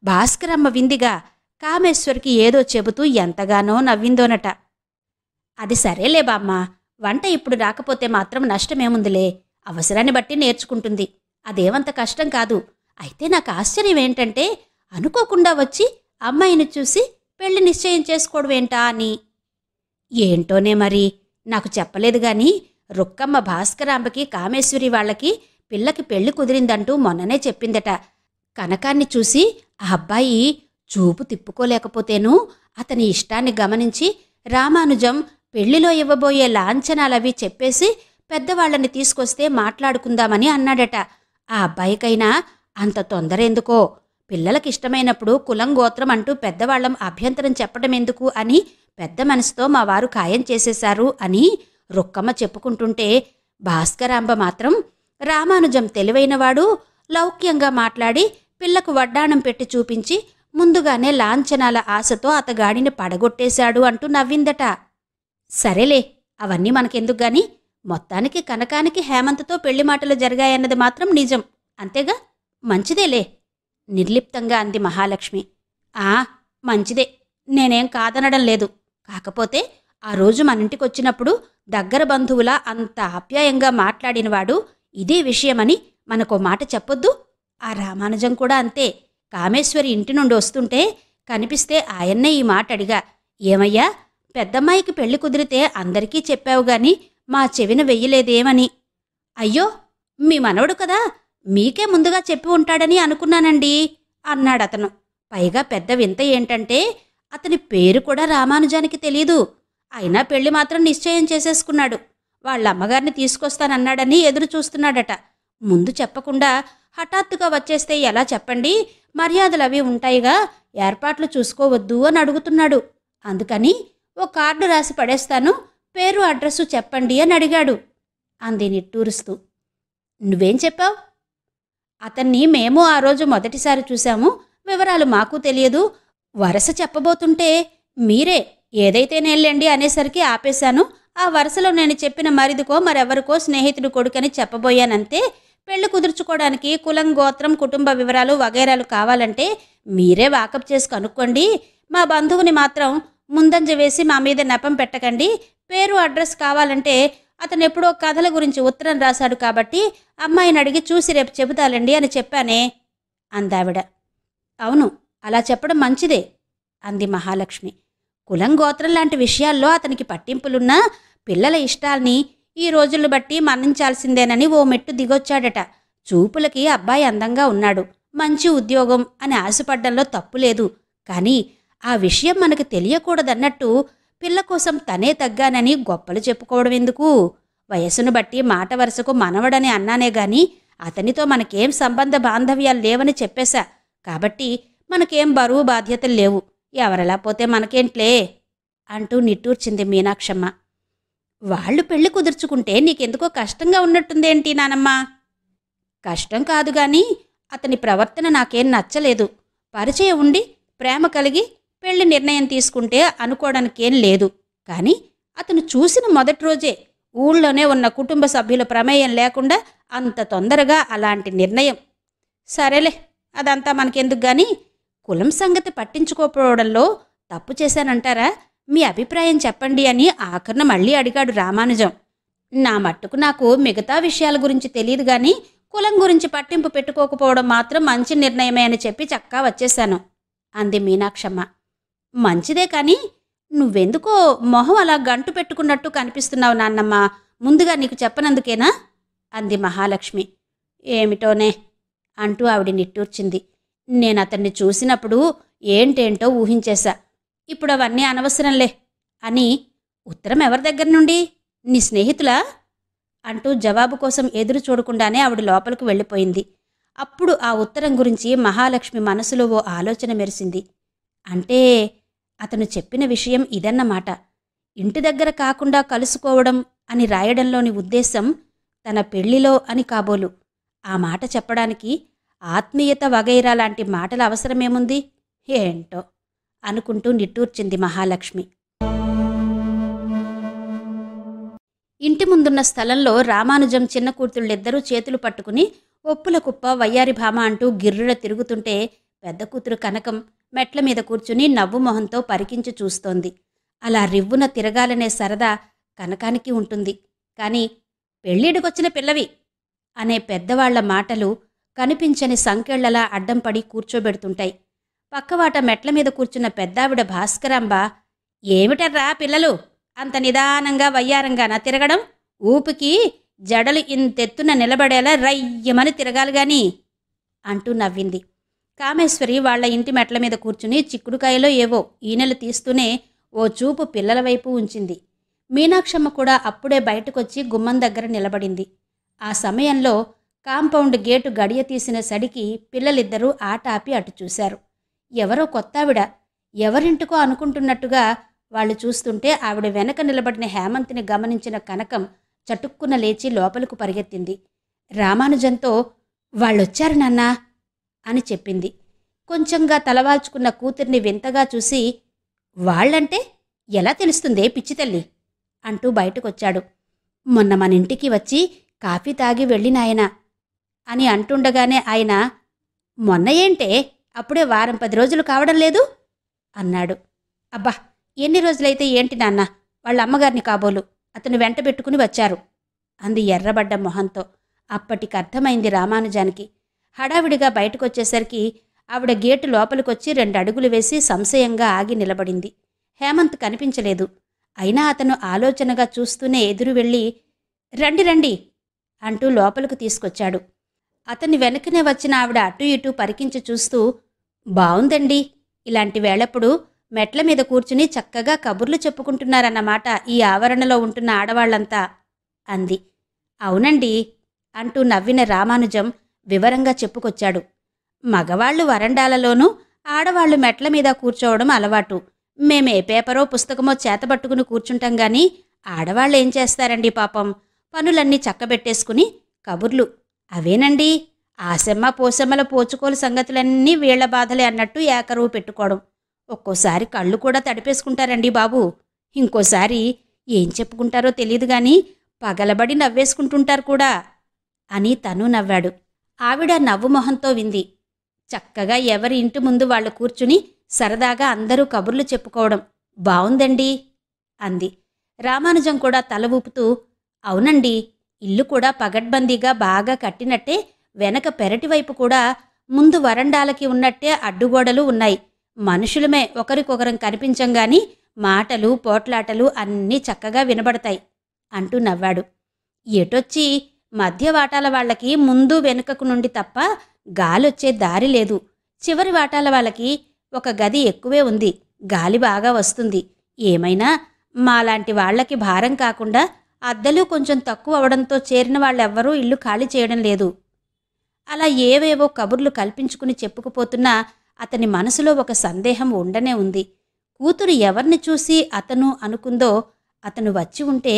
భాస్కరమ్మ విందిగా కామేశ్వర్కి ఏదో చెబుతూ ఎంతగానో నవ్విందోనట అది సరేలే బామ్మ వంట ఇప్పుడు రాకపోతే మాత్రం నష్టమేముందిలే అవసరాన్ని బట్టి నేర్చుకుంటుంది అదేమంత కష్టం కాదు అయితే నాకు ఆశ్చర్యం ఏంటంటే అనుకోకుండా వచ్చి అమ్మాయిని చూసి పెళ్లి నిశ్చయం చేసుకోవడమేంటా అని ఏంటోనే మరి నాకు చెప్పలేదు కానీ రుక్కమ్మ భాస్కరాంబకి కామేశ్వరి వాళ్ళకి పిల్లకి పెళ్లి కుదిరిందంటూ మొన్ననే చెప్పిందట కనకాన్ని చూసి ఆ అబ్బాయి చూపు తిప్పుకోలేకపోతేను అతని ఇష్టాన్ని గమనించి రామానుజం పెళ్లిలో ఇవ్వబోయే లాంఛనాలవి చెప్పేసి పెద్దవాళ్ళని తీసుకొస్తే మాట్లాడుకుందామని అన్నాడట ఆ అబ్బాయికైనా అంత తొందర ఎందుకో పిల్లలకి ఇష్టమైనప్పుడు కులం గోత్రం అంటూ పెద్దవాళ్ళం అభ్యంతరం చెప్పడం ఎందుకు అని పెద్ద మనసుతో మా వారు ఖాయం చేసేశారు అని రుక్కమ్మ చెప్పుకుంటుంటే భాస్కరాంబ మాత్రం రామానుజం తెలివైనవాడు లౌక్యంగా మాట్లాడి పిల్లకు వడ్డాణం పెట్టి చూపించి ముందుగానే లాంఛనాల ఆశతో అతగాడిని పడగొట్టేశాడు అంటూ నవ్విందట సరేలే అవన్నీ మనకెందుకు గాని మొత్తానికి కనకానికి హేమంత్తో పెళ్లి మాటలు జరిగాయన్నది మాత్రం నిజం అంతేగా మంచిదేలే నిర్లిప్తంగా అంది మహాలక్ష్మి ఆ మంచిదే నేనేం కాదనడం లేదు కాకపోతే ఆ రోజు మన ఇంటికి వచ్చినప్పుడు దగ్గర బంధువుల అంత ఆప్యాయంగా మాట్లాడినవాడు ఇదే విషయమని మనకో మాట చెప్పొద్దు ఆ రామానుజం కూడా అంతే కామేశ్వరి ఇంటి నుండి వస్తుంటే కనిపిస్తే ఆయన్నే ఈ మాట అడిగా ఏమయ్యా పెద్దమ్మాయికి పెళ్లి కుదిరితే అందరికీ చెప్పావు గాని మా చెవిన వెయ్యలేదేమని అయ్యో మీ మనవడు కదా మీకే ముందుగా చెప్పి ఉంటాడని అనుకున్నానండి అన్నాడతను పైగా పెద్ద వింత ఏంటంటే అతని పేరు కూడా రామానుజానికి తెలీదు అయినా పెళ్లి మాత్రం నిశ్చయం చేసేసుకున్నాడు వాళ్ళ అమ్మగారిని తీసుకొస్తానన్నాడని ఎదురు చూస్తున్నాడట ముందు చెప్పకుండా హఠాత్తుగా వచ్చేస్తే ఎలా చెప్పండి మర్యాదలు అవి ఉంటాయిగా ఏర్పాట్లు చూసుకోవద్దు అని అడుగుతున్నాడు అందుకని ఓ కార్డు రాసి పడేస్తాను పేరు అడ్రస్సు చెప్పండి అని అడిగాడు అంది నిట్టూరుస్తూ నువ్వేం చెప్పావు అతన్ని మేము ఆ రోజు మొదటిసారి చూశాము వివరాలు మాకు తెలియదు వరస చెప్పబోతుంటే మీరే ఏదైతే నేలండి అనేసరికి ఆపేశాను ఆ వరుసలో నేను చెప్పిన మరిదికో మరెవరికో స్నేహితుడు కొడుకని చెప్పబోయానంతే పెళ్లి కుదుర్చుకోవడానికి కులం గోత్రం కుటుంబ వివరాలు వగైరాలు కావాలంటే మీరే వాకప్ చేసి కనుక్కోండి మా బంధువుని మాత్రం ముందంజ వేసి మా మీద నెపం పెట్టకండి పేరు అడ్రస్ కావాలంటే అతను ఎప్పుడో కథల గురించి ఉత్తరం రాశాడు కాబట్టి అమ్మాయిని అడిగి చూసి రేపు చెబుతాలండి అని చెప్పానే అందావిడ అవును అలా చెప్పడం మంచిదే అంది మహాలక్ష్మి కులం గోత్రం లాంటి విషయాల్లో అతనికి పట్టింపులున్నా పిల్లల ఇష్టాల్ని ఈ రోజులు బట్టి మరణించాల్సిందేనని ఓ మెట్టు దిగొచ్చాడట చూపులకి అబ్బాయి అందంగా ఉన్నాడు మంచి ఉద్యోగం అని ఆశపడ్డంలో తప్పులేదు కానీ ఆ విషయం మనకు తెలియకూడదన్నట్టు పిల్ల కోసం తనే తగ్గానని గొప్పలు చెప్పుకోవడం ఎందుకు వయస్సును బట్టి మాట వరుసకు మనవడని అన్నానే గాని అతనితో మనకేం సంబంధ బాంధవ్యాలు లేవని చెప్పేశా కాబట్టి మనకేం బరువు బాధ్యతలు లేవు ఎవరెలా పోతే మనకేంట్లే అంటూ నిట్టూర్చింది మీనాక్షమ్మ వాళ్ళు పెళ్లి కుదుర్చుకుంటే నీకెందుకో కష్టంగా ఉన్నట్టుందేంటి నానమ్మ కష్టం కాదు గాని అతని ప్రవర్తన నాకేం నచ్చలేదు పరిచయం ఉండి ప్రేమ కలిగి పెళ్లి నిర్ణయం తీసుకుంటే అనుకోవడానికేం లేదు కానీ అతను చూసిన మొదటి రోజే ఊళ్ళోనే ఉన్న కుటుంబ సభ్యుల ప్రమేయం లేకుండా అంత తొందరగా అలాంటి నిర్ణయం సరేలే అదంతా మనకెందుకు కానీ కులం సంగతి పట్టించుకోకపోవడంలో తప్పు చేశానంటారా మీ అభిప్రాయం చెప్పండి అని ఆఖరణ మళ్ళీ అడిగాడు రామానుజం నా మట్టుకు నాకు మిగతా విషయాల గురించి తెలియదు కానీ కులం గురించి పట్టింపు పెట్టుకోకపోవడం మాత్రం మంచి నిర్ణయమే అని చెప్పి చక్కా వచ్చేశాను అంది మీనాక్షమ్మ మంచిదే కానీ నువ్వెందుకో మొహం అలా గంటు పెట్టుకున్నట్టు కనిపిస్తున్నావు నాన్నమ్మ ముందుగా నీకు చెప్పనందుకేనా అంది మహాలక్ష్మి ఏమిటోనే అంటూ ఆవిడ నిట్టూర్చింది నేను అతన్ని చూసినప్పుడు ఏంటేంటో ఊహించేశా ఇప్పుడు అవన్నీ అనవసరంలే అని ఉత్తరం ఎవరి దగ్గర నుండి నీ స్నేహితులా అంటూ జవాబు కోసం ఎదురు చూడకుండానే ఆవిడ లోపలికి వెళ్ళిపోయింది అప్పుడు ఆ ఉత్తరం గురించి మహాలక్ష్మి మనసులో ఓ ఆలోచన మెరిసింది అంటే అతను చెప్పిన విషయం ఇదన్నమాట ఇంటి దగ్గర కాకుండా కలుసుకోవడం అని రాయడంలోని ఉద్దేశం తన పెళ్లిలో అని కాబోలు ఆ మాట చెప్పడానికి ఆత్మీయత వగైరా లాంటి మాటల అవసరమేముంది ఏంటో అనుకుంటూ నిట్టూర్చింది మహాలక్ష్మి ఇంటి ముందున్న స్థలంలో రామానుజం చిన్న కూతుళ్ళిద్దరూ చేతులు పట్టుకుని ఒప్పుల కుప్ప వయ్యారి భామ అంటూ గిర్రుల తిరుగుతుంటే పెద్ద కూతురు కనకం మెట్ల మీద కూర్చుని నవ్వు మొహంతో పరికించి చూస్తోంది అలా రివ్వున తిరగాలనే సరదా కనకానికి ఉంటుంది కానీ పెళ్ళిడికొచ్చిన పిల్లవి అనే పెద్దవాళ్ల మాటలు కనిపించని సంకెళ్లలా అడ్డం పడి కూర్చోబెడుతుంటాయి పక్కవాట మెట్ల మీద కూర్చున్న పెద్దావిడ భాస్కరాంబ ఏమిటర్రా పిల్లలు అంత నిదానంగా వయ్యారంగానా తిరగడం ఊపికి జడలు ఇంతెత్తున నిలబడేలా రయ్యమని తిరగాలి గాని అంటూ నవ్వింది కామేశ్వరి వాళ్ల ఇంటి మెట్ల మీద కూర్చుని చిక్కుడుకాయలో ఏవో ఈనెలు తీస్తూనే ఓ చూపు పిల్లల వైపు ఉంచింది మీనాక్షమ్మ కూడా అప్పుడే బయటకొచ్చి గుమ్మం దగ్గర నిలబడింది ఆ సమయంలో కాంపౌండ్ గేటు గడియ తీసిన సడికి పిల్లలిద్దరూ ఆట ఆపి అటు చూశారు ఎవరో కొత్తావిడ ఎవరింటికో అనుకుంటున్నట్టుగా వాళ్ళు చూస్తుంటే ఆవిడ వెనక నిలబడిన హేమంత్ని గమనించిన కనకం చటుక్కున లేచి లోపలకు పరిగెత్తింది రామానుజంతో వాళ్ళొచ్చారు నాన్నా అని చెప్పింది కొంచెంగా తలవాల్చుకున్న కూతుర్ని వింతగా చూసి వాళ్ళంటే ఎలా తెలుస్తుందే పిచ్చితల్లి అంటూ బయటకొచ్చాడు మొన్న మన ఇంటికి వచ్చి కాఫీ తాగి వెళ్ళినాయనా అని అంటుండగానే ఆయన మొన్న ఏంటే అప్పుడే వారం పది రోజులు కావడం లేదు అన్నాడు అబ్బా ఎన్ని రోజులైతే ఏంటి నాన్న వాళ్ళ అమ్మగారిని కాబోలు అతను వెంట పెట్టుకుని వచ్చారు అంది ఎర్రబడ్డ మొహంతో అప్పటికి అర్థమైంది రామానుజానికి హడావిడిగా బయటకొచ్చేసరికి ఆవిడ గేటు లోపలికొచ్చి రెండు అడుగులు వేసి సంశయంగా ఆగి నిలబడింది హేమంత్ కనిపించలేదు అయినా అతను ఆలోచనగా చూస్తూనే ఎదురు వెళ్ళి రండి రండి అంటూ లోపలికి తీసుకొచ్చాడు అతని వెనకనే వచ్చిన ఆవిడ అటు ఇటు పరికించి చూస్తూ బావుందండి ఇలాంటి వేళప్పుడు మెట్ల మీద కూర్చుని చక్కగా కబుర్లు చెప్పుకుంటున్నారన్నమాట ఈ ఆవరణలో ఉంటున్న ఆడవాళ్లంతా అంది అవునండి అంటూ నవ్విన రామానుజం వివరంగా చెప్పుకొచ్చాడు మగవాళ్లు వరండాలలోనూ ఆడవాళ్లు మెట్ల మీద కూర్చోవడం అలవాటు మేమే పేపరో పుస్తకమో చేతబట్టుకుని కూర్చుంటాం గాని ఆడవాళ్ళు ఏం చేస్తారండి పాపం పనులన్నీ చక్కబెట్టేసుకుని కబుర్లు అవేనండి ఆసమ్మ పోసమ్మల పోచుకోలు సంగతులన్నీ వీళ్ల బాధలే అన్నట్టు ఏకరువు పెట్టుకోవడం ఒక్కోసారి కళ్ళు కూడా తడిపేసుకుంటారండి బాబు ఇంకోసారి ఏం చెప్పుకుంటారో తెలియదు కానీ పగలబడి నవ్వేసుకుంటుంటారు కూడా అని తను నవ్వాడు ఆవిడ నవ్వు మొహంతో వింది చక్కగా ఎవరి ఇంటి ముందు వాళ్ళు కూర్చుని సరదాగా అందరూ కబుర్లు చెప్పుకోవడం బావుందండి అంది రామానుజం కూడా తల ఊపుతూ అవునండి ఇల్లు కూడా పగడ్బందీగా బాగా కట్టినట్టే వెనక పెరటి వైపు కూడా ముందు వరండాలకి ఉన్నట్టే అడ్డుగోడలు ఉన్నాయి మనుషులమే ఒకరికొకరం కనిపించంగాని మాటలు పోట్లాటలు అన్నీ చక్కగా వినబడతాయి అంటూ నవ్వాడు ఎటొచ్చి మధ్య వాటాల వాళ్ళకి ముందు వెనుకకు నుండి తప్ప గాలొచ్చే దారి లేదు చివరి వాటాల వాళ్ళకి ఒక గది ఎక్కువే ఉంది గాలి బాగా వస్తుంది ఏమైనా మాలాంటి వాళ్ళకి భారం కాకుండా అద్దెలు కొంచెం తక్కువ అవడంతో చేరిన వాళ్ళెవ్వరూ ఇల్లు ఖాళీ చేయడం లేదు అలా ఏవేవో కబుర్లు కల్పించుకుని చెప్పుకుపోతున్నా అతని మనసులో ఒక సందేహం ఉండనే ఉంది కూతురు ఎవరిని చూసి అతను అనుకుందో అతను వచ్చి ఉంటే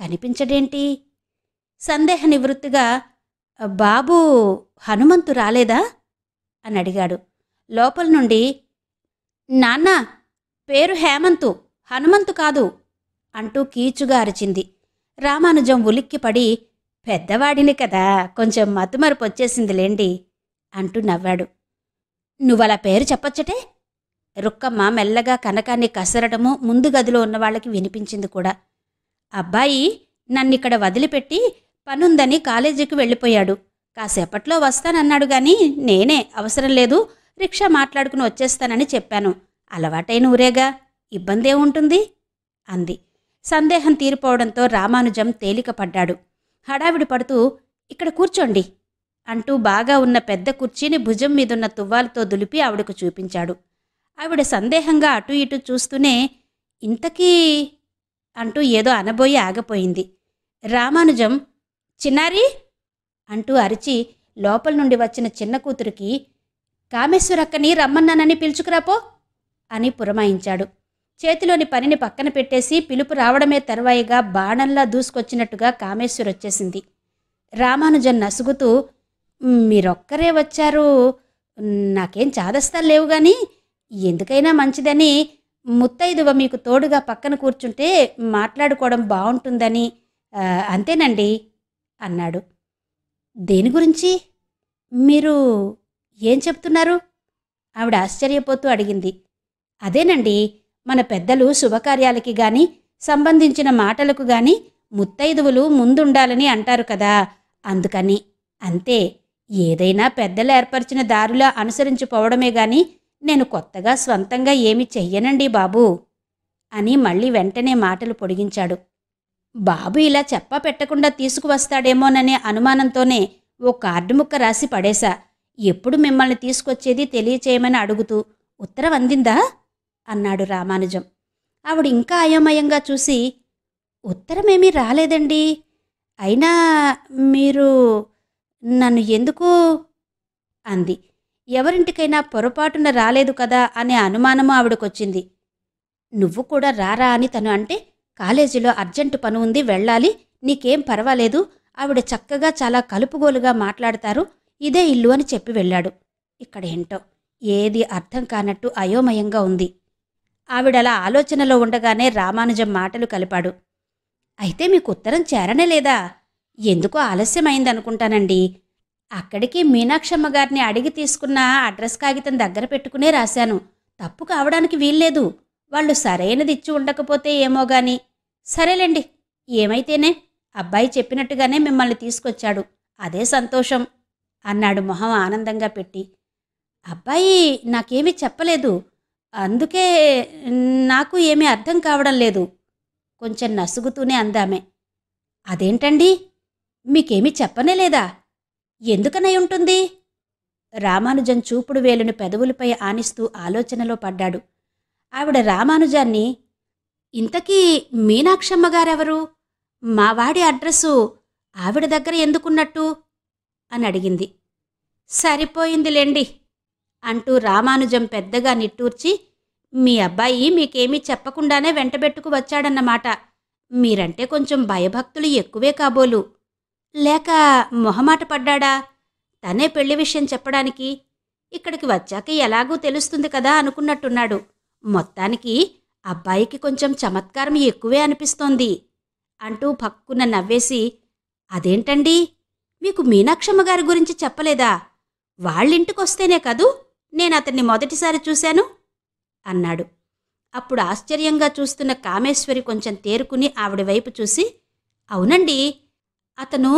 కనిపించడేంటి సందేహ నివృత్తిగా బాబు హనుమంతు రాలేదా అని అడిగాడు లోపల నుండి నాన్న పేరు హేమంతు హనుమంతు కాదు అంటూ కీచుగా అరిచింది రామానుజం ఉలిక్కిపడి పెద్దవాడిని కదా కొంచెం మతుమరుపు వచ్చేసిందిలేండి అంటూ నవ్వాడు నువ్వలా పేరు చెప్పొచ్చటే రుక్కమ్మ మెల్లగా కనకాన్ని కసరడము ముందు గదిలో ఉన్న వాళ్ళకి వినిపించింది కూడా అబ్బాయి నన్నిక్కడ వదిలిపెట్టి పనుందని కాలేజీకి వెళ్ళిపోయాడు కాసేపట్లో వస్తానన్నాడు గాని నేనే అవసరం లేదు రిక్షా మాట్లాడుకుని వచ్చేస్తానని చెప్పాను అలవాటైన ఊరేగా ఇబ్బంది ఏముంటుంది అంది సందేహం తీరిపోవడంతో రామానుజం తేలికపడ్డాడు హడావిడి పడుతూ ఇక్కడ కూర్చోండి అంటూ బాగా ఉన్న పెద్ద కుర్చీని భుజం మీదున్న తువ్వాలతో దులిపి ఆవిడకు చూపించాడు ఆవిడ సందేహంగా అటు ఇటు చూస్తూనే ఇంతకీ అంటూ ఏదో అనబోయి ఆగపోయింది రామానుజం చిన్నారి అంటూ అరిచి లోపల నుండి వచ్చిన చిన్న కూతురికి కామేశ్వరక్కని రమ్మన్నానని పిలుచుకురాపో అని పురమాయించాడు చేతిలోని పనిని పక్కన పెట్టేసి పిలుపు రావడమే తర్వాయిగా బాణంలా దూసుకొచ్చినట్టుగా కామేశ్వర్ వచ్చేసింది రామానుజన్ నసుగుతూ మీరొక్కరే వచ్చారు నాకేం చాదస్తాలు లేవు కానీ ఎందుకైనా మంచిదని ముత్తైదువ మీకు తోడుగా పక్కన కూర్చుంటే మాట్లాడుకోవడం బాగుంటుందని అంతేనండి అన్నాడు దేని గురించి మీరు ఏం చెప్తున్నారు ఆవిడ ఆశ్చర్యపోతూ అడిగింది అదేనండి మన పెద్దలు శుభకార్యాలకి గాని సంబంధించిన మాటలకు గాని ముత్తైదువులు ముందుండాలని అంటారు కదా అందుకని అంతే ఏదైనా పెద్దలు ఏర్పరిచిన దారిలో అనుసరించిపోవడమే గాని నేను కొత్తగా స్వంతంగా ఏమి చెయ్యనండి బాబు అని మళ్ళీ వెంటనే మాటలు పొడిగించాడు బాబు ఇలా చెప్ప పెట్టకుండా తీసుకువస్తాడేమోననే అనుమానంతోనే ఓ కార్డు ముక్క రాసి పడేశా ఎప్పుడు మిమ్మల్ని తీసుకొచ్చేది తెలియచేయమని అడుగుతూ ఉత్తరం అందిందా అన్నాడు రామానుజం ఆవిడ ఇంకా అయోమయంగా చూసి ఉత్తరమేమీ రాలేదండి అయినా మీరు నన్ను ఎందుకు అంది ఎవరింటికైనా పొరపాటున రాలేదు కదా అనే అనుమానము ఆవిడకొచ్చింది నువ్వు కూడా రారా అని తను అంటే కాలేజీలో అర్జెంటు పని ఉంది వెళ్ళాలి నీకేం పర్వాలేదు ఆవిడ చక్కగా చాలా కలుపుగోలుగా మాట్లాడతారు ఇదే ఇల్లు అని చెప్పి వెళ్ళాడు ఇక్కడేంటో ఏది అర్థం కానట్టు అయోమయంగా ఉంది ఆవిడలా ఆలోచనలో ఉండగానే రామానుజం మాటలు కలిపాడు అయితే మీకు ఉత్తరం చేరనే లేదా ఎందుకు ఆలస్యమైందనుకుంటానండి అక్కడికి మీనాక్షమ్మ గారిని అడిగి తీసుకున్న అడ్రస్ కాగితం దగ్గర పెట్టుకునే రాశాను తప్పు కావడానికి వీల్లేదు వాళ్ళు సరైనది ఇచ్చి ఉండకపోతే ఏమో గాని సరేలేండి ఏమైతేనే అబ్బాయి చెప్పినట్టుగానే మిమ్మల్ని తీసుకొచ్చాడు అదే సంతోషం అన్నాడు మొహం ఆనందంగా పెట్టి అబ్బాయి నాకేమీ చెప్పలేదు అందుకే నాకు ఏమీ అర్థం కావడం లేదు కొంచెం నసుగుతూనే అందామే అదేంటండి మీకేమీ చెప్పనే లేదా ఎందుకనై ఉంటుంది రామానుజన్ చూపుడు వేలుని పెదవులపై ఆనిస్తూ ఆలోచనలో పడ్డాడు ఆవిడ రామానుజాన్ని ఇంతకీ మీనాక్షమ్మ గారెవరు మావాడి అడ్రస్సు ఆవిడ దగ్గర ఎందుకున్నట్టు అని అడిగింది సరిపోయిందిలేండి అంటూ రామానుజం పెద్దగా నిట్టూర్చి మీ అబ్బాయి మీకేమీ చెప్పకుండానే వెంటబెట్టుకు వచ్చాడన్నమాట మీరంటే కొంచెం భయభక్తులు ఎక్కువే కాబోలు లేక మొహమాట పడ్డాడా తనే పెళ్లి విషయం చెప్పడానికి ఇక్కడికి వచ్చాక ఎలాగూ తెలుస్తుంది కదా అనుకున్నట్టున్నాడు మొత్తానికి అబ్బాయికి కొంచెం చమత్కారం ఎక్కువే అనిపిస్తోంది అంటూ పక్కున నవ్వేసి అదేంటండి మీకు మీనాక్షమ్మ గారి గురించి చెప్పలేదా వాళ్ళింటికొస్తేనే కదూ నేను అతన్ని మొదటిసారి చూశాను అన్నాడు అప్పుడు ఆశ్చర్యంగా చూస్తున్న కామేశ్వరి కొంచెం తేరుకుని ఆవిడ వైపు చూసి అవునండి అతను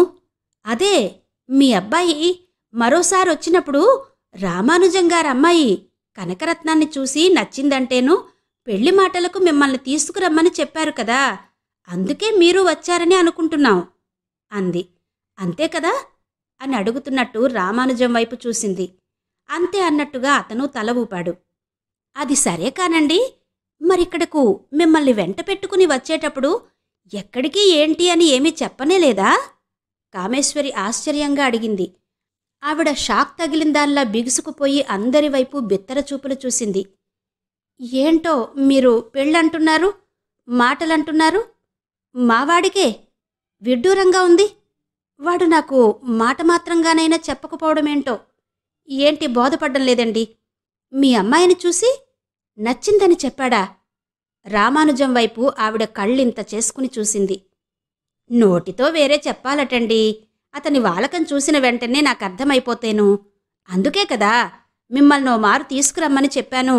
అదే మీ అబ్బాయి మరోసారి వచ్చినప్పుడు రామానుజం గారు అమ్మాయి కనకరత్నాన్ని చూసి నచ్చిందంటేను పెళ్లి మాటలకు మిమ్మల్ని తీసుకురమ్మని చెప్పారు కదా అందుకే మీరు వచ్చారని అనుకుంటున్నాం అంది అంతే కదా అని అడుగుతున్నట్టు రామానుజం వైపు చూసింది అంతే అన్నట్టుగా అతను తల ఊపాడు అది సరే కానండి మరిక్కడకు మిమ్మల్ని వెంట పెట్టుకుని వచ్చేటప్పుడు ఎక్కడికి ఏంటి అని ఏమీ చెప్పనే లేదా కామేశ్వరి ఆశ్చర్యంగా అడిగింది ఆవిడ షాక్ తగిలిందాల్లా బిగుసుకుపోయి అందరి వైపు బిత్తర చూపులు చూసింది ఏంటో మీరు పెళ్ళంటున్నారు మాటలంటున్నారు మావాడికే విడ్డూరంగా ఉంది వాడు నాకు మాట మాత్రంగానైనా చెప్పకపోవడమేంటో ఏంటి బోధపడ్డం లేదండి మీ అమ్మాయిని చూసి నచ్చిందని చెప్పాడా రామానుజం వైపు ఆవిడ కళ్ళింత చేసుకుని చూసింది నోటితో వేరే చెప్పాలటండి అతని వాలకం చూసిన వెంటనే నాకు అర్థమైపోతేను అందుకే కదా మిమ్మల్ని ఓ మారు తీసుకురమ్మని చెప్పాను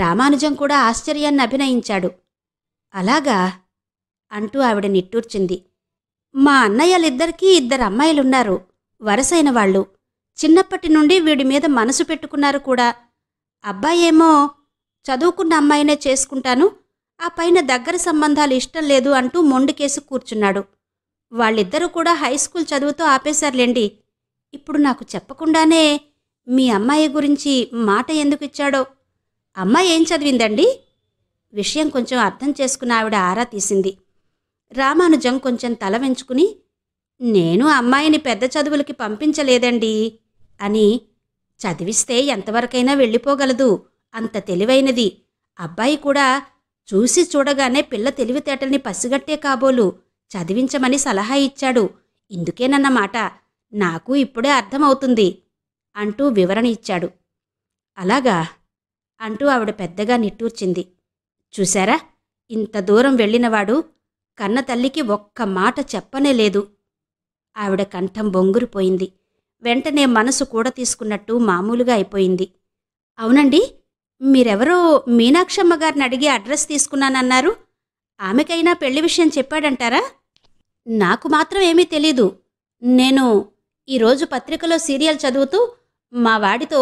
రామానుజం కూడా ఆశ్చర్యాన్ని అభినయించాడు అలాగా అంటూ ఆవిడ నిట్టూర్చింది మా అన్నయ్యలిద్దరికీ ఇద్దరు అమ్మాయిలున్నారు వరసైన వాళ్ళు చిన్నప్పటి నుండి వీడి మీద మనసు పెట్టుకున్నారు కూడా అబ్బాయేమో చదువుకున్న అమ్మాయినే చేసుకుంటాను ఆ పైన దగ్గర సంబంధాలు ఇష్టం లేదు అంటూ మొండికేసి కూర్చున్నాడు వాళ్ళిద్దరూ కూడా హై స్కూల్ చదువుతో ఆపేశారులేండి ఇప్పుడు నాకు చెప్పకుండానే మీ అమ్మాయి గురించి మాట ఎందుకు ఇచ్చాడో అమ్మాయి ఏం చదివిందండి విషయం కొంచెం అర్థం చేసుకున్న ఆవిడ ఆరా తీసింది రామానుజం కొంచెం తల వెంచుకుని నేను అమ్మాయిని పెద్ద చదువులకి పంపించలేదండి అని చదివిస్తే ఎంతవరకైనా వెళ్ళిపోగలదు అంత తెలివైనది అబ్బాయి కూడా చూసి చూడగానే పిల్ల తెలివితేటల్ని పసిగట్టే కాబోలు చదివించమని సలహా ఇచ్చాడు ఇందుకేనన్నమాట నాకు ఇప్పుడే అర్థమవుతుంది అంటూ వివరణ ఇచ్చాడు అలాగా అంటూ ఆవిడ పెద్దగా నిట్టూర్చింది చూశారా ఇంత దూరం వెళ్ళినవాడు కన్న తల్లికి ఒక్క మాట చెప్పనే లేదు ఆవిడ కంఠం బొంగురిపోయింది వెంటనే మనసు కూడా తీసుకున్నట్టు మామూలుగా అయిపోయింది అవునండి మీరెవరో మీనాక్షమ్మ గారిని అడిగి అడ్రస్ తీసుకున్నానన్నారు ఆమెకైనా పెళ్లి విషయం చెప్పాడంటారా నాకు మాత్రం ఏమీ తెలీదు నేను ఈరోజు పత్రికలో సీరియల్ చదువుతూ మా వాడితో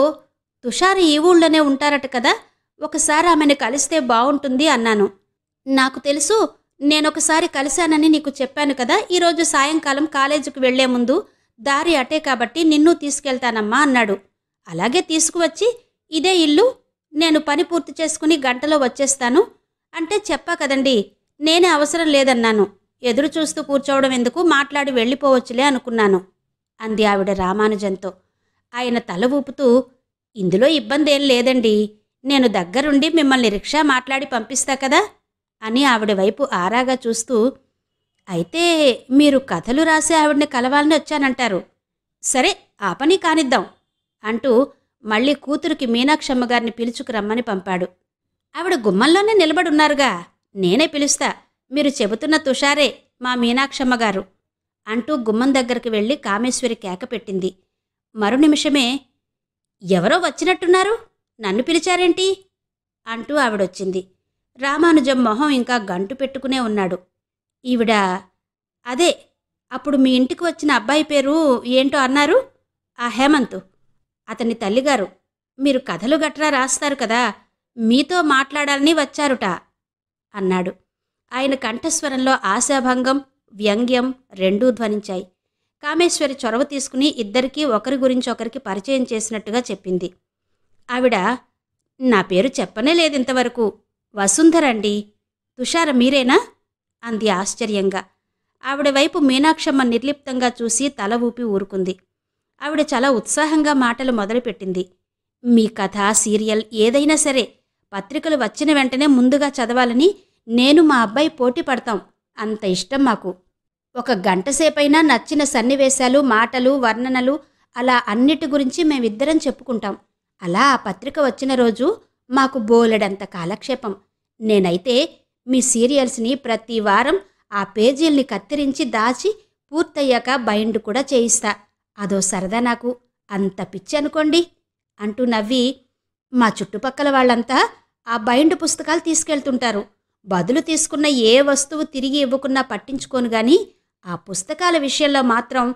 తుషార్ ఈ ఊళ్ళోనే ఉంటారట కదా ఒకసారి ఆమెను కలిస్తే బాగుంటుంది అన్నాను నాకు తెలుసు నేనొకసారి కలిశానని నీకు చెప్పాను కదా ఈరోజు సాయంకాలం కాలేజీకి వెళ్లే ముందు దారి అటే కాబట్టి నిన్ను తీసుకెళ్తానమ్మా అన్నాడు అలాగే తీసుకువచ్చి ఇదే ఇల్లు నేను పని పూర్తి చేసుకుని గంటలో వచ్చేస్తాను అంటే చెప్పా కదండి నేనే అవసరం లేదన్నాను ఎదురు చూస్తూ కూర్చోవడం ఎందుకు మాట్లాడి వెళ్ళిపోవచ్చులే అనుకున్నాను అంది ఆవిడ రామానుజంతో ఆయన తల ఊపుతూ ఇందులో ఇబ్బంది ఏం లేదండి నేను దగ్గరుండి మిమ్మల్ని రిక్షా మాట్లాడి పంపిస్తా కదా అని ఆవిడ వైపు ఆరాగా చూస్తూ అయితే మీరు కథలు రాసే ఆవిడని కలవాలని వచ్చానంటారు సరే ఆ పని కానిద్దాం అంటూ మళ్ళీ కూతురికి మీనాక్షమ్మ గారిని రమ్మని పంపాడు ఆవిడ గుమ్మంలోనే నిలబడున్నారుగా నేనే పిలుస్తా మీరు చెబుతున్న తుషారే మా మీనాక్షమ్మ గారు అంటూ గుమ్మం దగ్గరికి వెళ్ళి కామేశ్వరి కేక పెట్టింది మరు నిమిషమే ఎవరో వచ్చినట్టున్నారు నన్ను పిలిచారేంటి అంటూ ఆవిడొచ్చింది రామానుజం మొహం ఇంకా గంటు పెట్టుకునే ఉన్నాడు ఈవిడ అదే అప్పుడు మీ ఇంటికి వచ్చిన అబ్బాయి పేరు ఏంటో అన్నారు ఆ హేమంత్ అతని తల్లిగారు మీరు కథలు గట్రా రాస్తారు కదా మీతో మాట్లాడాలని వచ్చారుట అన్నాడు ఆయన కంఠస్వరంలో ఆశాభంగం వ్యంగ్యం రెండూ ధ్వనించాయి కామేశ్వరి చొరవ తీసుకుని ఇద్దరికీ ఒకరి గురించి ఒకరికి పరిచయం చేసినట్టుగా చెప్పింది ఆవిడ నా పేరు చెప్పనే లేదు ఇంతవరకు వసుంధరండి తుషార మీరేనా అంది ఆశ్చర్యంగా ఆవిడ వైపు మీనాక్షమ్మ నిర్లిప్తంగా చూసి తల ఊపి ఊరుకుంది ఆవిడ చాలా ఉత్సాహంగా మాటలు మొదలుపెట్టింది మీ కథ సీరియల్ ఏదైనా సరే పత్రికలు వచ్చిన వెంటనే ముందుగా చదవాలని నేను మా అబ్బాయి పోటీ పడతాం అంత ఇష్టం మాకు ఒక గంటసేపైనా నచ్చిన సన్నివేశాలు మాటలు వర్ణనలు అలా అన్నిటి గురించి మేమిద్దరం చెప్పుకుంటాం అలా ఆ పత్రిక వచ్చిన రోజు మాకు బోలెడంత కాలక్షేపం నేనైతే మీ సీరియల్స్ని ప్రతి వారం ఆ పేజీల్ని కత్తిరించి దాచి పూర్తయ్యాక బైండ్ కూడా చేయిస్తా అదో సరదా నాకు అంత పిచ్చి అనుకోండి అంటూ నవ్వి మా చుట్టుపక్కల వాళ్ళంతా ఆ బైండ్ పుస్తకాలు తీసుకెళ్తుంటారు బదులు తీసుకున్న ఏ వస్తువు తిరిగి ఇవ్వకున్నా పట్టించుకోను గాని ఆ పుస్తకాల విషయంలో మాత్రం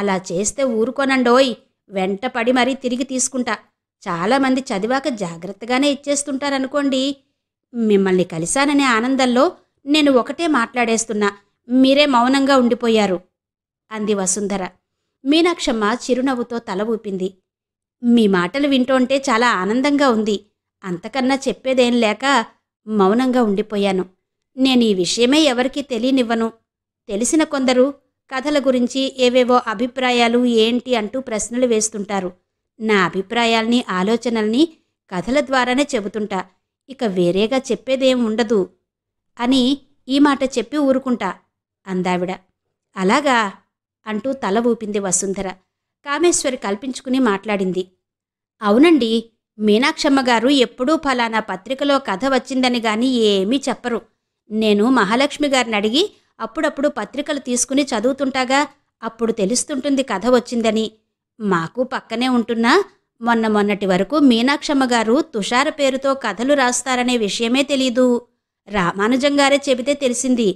అలా చేస్తే ఊరుకోనండోయ్ వెంట పడి మరీ తిరిగి తీసుకుంటా చాలామంది చదివాక జాగ్రత్తగానే ఇచ్చేస్తుంటారనుకోండి మిమ్మల్ని కలిశాననే ఆనందంలో నేను ఒకటే మాట్లాడేస్తున్నా మీరే మౌనంగా ఉండిపోయారు అంది వసుంధర మీనాక్షమ్మ చిరునవ్వుతో తల ఊపింది మీ మాటలు వింటోంటే చాలా ఆనందంగా ఉంది అంతకన్నా చెప్పేదేం లేక మౌనంగా ఉండిపోయాను నేను ఈ విషయమే ఎవరికీ తెలియనివ్వను తెలిసిన కొందరు కథల గురించి ఏవేవో అభిప్రాయాలు ఏంటి అంటూ ప్రశ్నలు వేస్తుంటారు నా అభిప్రాయాల్ని ఆలోచనల్ని కథల ద్వారానే చెబుతుంటా ఇక వేరేగా చెప్పేదేం ఉండదు అని ఈ మాట చెప్పి ఊరుకుంటా అందావిడ అలాగా అంటూ తల ఊపింది వసుంధర కామేశ్వరి కల్పించుకుని మాట్లాడింది అవునండి మీనాక్షమ్మ గారు ఎప్పుడూ ఫలానా పత్రికలో కథ వచ్చిందని గాని ఏమీ చెప్పరు నేను మహాలక్ష్మి గారిని అడిగి అప్పుడప్పుడు పత్రికలు తీసుకుని చదువుతుంటాగా అప్పుడు తెలుస్తుంటుంది కథ వచ్చిందని మాకు పక్కనే ఉంటున్నా మొన్న మొన్నటి వరకు మీనాక్షమ్మ గారు తుషార పేరుతో కథలు రాస్తారనే విషయమే తెలీదు రామానుజం గారే చెబితే తెలిసింది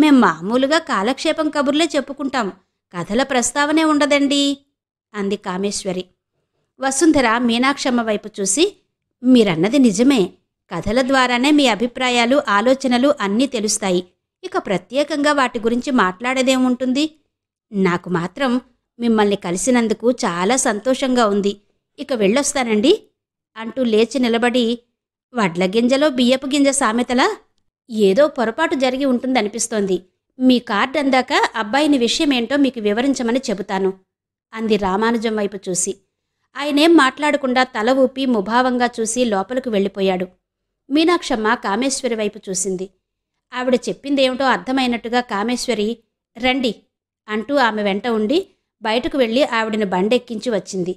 మేం మామూలుగా కాలక్షేపం కబుర్లే చెప్పుకుంటాం కథల ప్రస్తావనే ఉండదండి అంది కామేశ్వరి వసుంధర మీనాక్షమ్మ వైపు చూసి మీరన్నది నిజమే కథల ద్వారానే మీ అభిప్రాయాలు ఆలోచనలు అన్నీ తెలుస్తాయి ఇక ప్రత్యేకంగా వాటి గురించి మాట్లాడేదేముంటుంది నాకు మాత్రం మిమ్మల్ని కలిసినందుకు చాలా సంతోషంగా ఉంది ఇక వెళ్ళొస్తానండి అంటూ లేచి నిలబడి వడ్ల గింజలో బియ్యపు గింజ సామెతల ఏదో పొరపాటు జరిగి ఉంటుందనిపిస్తోంది మీ కార్డు అందాక అబ్బాయిని విషయమేంటో మీకు వివరించమని చెబుతాను అంది రామానుజం వైపు చూసి ఆయనేం మాట్లాడకుండా తల ఊపి ముభావంగా చూసి లోపలికి వెళ్ళిపోయాడు మీనాక్షమ్మ కామేశ్వరి వైపు చూసింది ఆవిడ చెప్పిందేమిటో అర్థమైనట్టుగా కామేశ్వరి రండి అంటూ ఆమె వెంట ఉండి బయటకు వెళ్ళి ఆవిడని బండెక్కించి వచ్చింది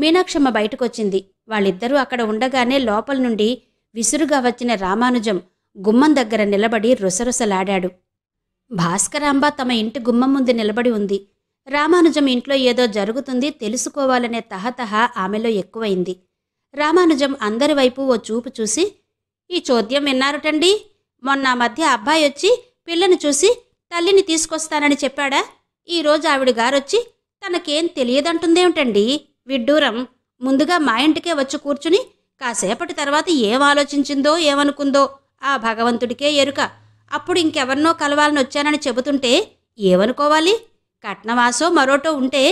మీనాక్షమ్మ బయటకొచ్చింది వాళ్ళిద్దరూ అక్కడ ఉండగానే లోపల నుండి విసురుగా వచ్చిన రామానుజం గుమ్మం దగ్గర నిలబడి రుసరుసలాడాడు భాస్కరాంబ తమ ఇంటి గుమ్మం ముందు నిలబడి ఉంది రామానుజం ఇంట్లో ఏదో జరుగుతుంది తెలుసుకోవాలనే తహతహ ఆమెలో ఎక్కువైంది రామానుజం అందరి వైపు ఓ చూపు చూసి ఈ చోద్యం విన్నారటండి మొన్న మధ్య అబ్బాయి వచ్చి పిల్లను చూసి తల్లిని తీసుకొస్తానని చెప్పాడా ఈరోజు ఆవిడ గారొచ్చి తనకేం తెలియదంటుందేమిటండి విడ్డూరం ముందుగా మా ఇంటికే వచ్చి కూర్చుని కాసేపటి తర్వాత ఏం ఆలోచించిందో ఏమనుకుందో ఆ భగవంతుడికే ఎరుక అప్పుడు ఇంకెవరినో కలవాలని వచ్చానని చెబుతుంటే ఏమనుకోవాలి కట్నవాసో మరోటో ఉంటే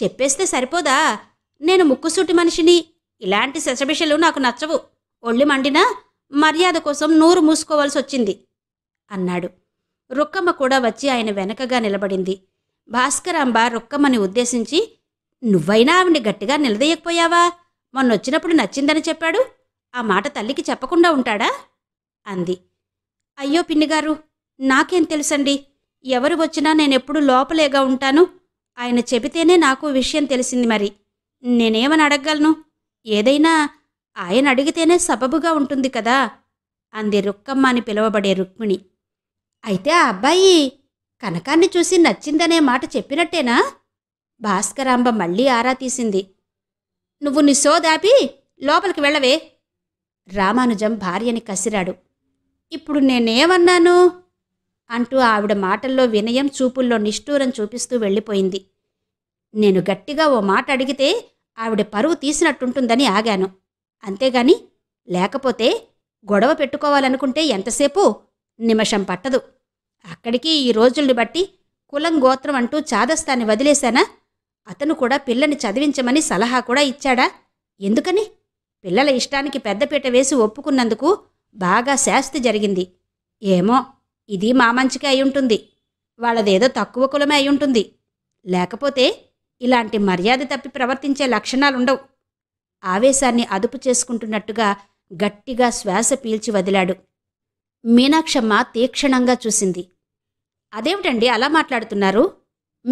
చెప్పేస్తే సరిపోదా నేను ముక్కుసూటి మనిషిని ఇలాంటి శశబిషలు నాకు నచ్చవు ఒళ్ళి మండినా మర్యాద కోసం నోరు మూసుకోవాల్సి వచ్చింది అన్నాడు రుక్కమ్మ కూడా వచ్చి ఆయన వెనకగా నిలబడింది భాస్కరాంబ రుక్కమ్మని ఉద్దేశించి నువ్వైనా ఆవిడ్ని గట్టిగా నిలదీయకపోయావా మొన్నొచ్చినప్పుడు నచ్చిందని చెప్పాడు ఆ మాట తల్లికి చెప్పకుండా ఉంటాడా అంది అయ్యో పిన్నిగారు నాకేం తెలుసండి ఎవరు వచ్చినా నేనెప్పుడు లోపలేగా ఉంటాను ఆయన చెబితేనే నాకు విషయం తెలిసింది మరి నేనేమని అడగగలను ఏదైనా ఆయన అడిగితేనే సబబుగా ఉంటుంది కదా అంది రుక్కమ్మ అని పిలువబడే రుక్మిణి అయితే ఆ అబ్బాయి కనకాన్ని చూసి నచ్చిందనే మాట చెప్పినట్టేనా భాస్కరాంబ మళ్ళీ ఆరా తీసింది నువ్వు నీ సోదాపి లోపలికి వెళ్ళవే రామానుజం భార్యని కసిరాడు ఇప్పుడు నేనేమన్నాను అంటూ ఆవిడ మాటల్లో వినయం చూపుల్లో నిష్ఠూరం చూపిస్తూ వెళ్ళిపోయింది నేను గట్టిగా ఓ మాట అడిగితే ఆవిడ పరువు తీసినట్టుంటుందని ఆగాను అంతేగాని లేకపోతే గొడవ పెట్టుకోవాలనుకుంటే ఎంతసేపు నిమిషం పట్టదు అక్కడికి ఈ రోజుల్ని బట్టి కులం గోత్రం అంటూ చాదస్తాన్ని వదిలేశానా అతను కూడా పిల్లని చదివించమని సలహా కూడా ఇచ్చాడా ఎందుకని పిల్లల ఇష్టానికి పెద్దపీట వేసి ఒప్పుకున్నందుకు బాగా శాస్తి జరిగింది ఏమో ఇది మా మంచికి అయ్యుంటుంది వాళ్ళదేదో తక్కువ కులమే అయ్యుంటుంది లేకపోతే ఇలాంటి మర్యాద తప్పి ప్రవర్తించే లక్షణాలుండవు ఆవేశాన్ని అదుపు చేసుకుంటున్నట్టుగా గట్టిగా శ్వాస పీల్చి వదిలాడు మీనాక్షమ్మ తీక్షణంగా చూసింది అదేమిటండి అలా మాట్లాడుతున్నారు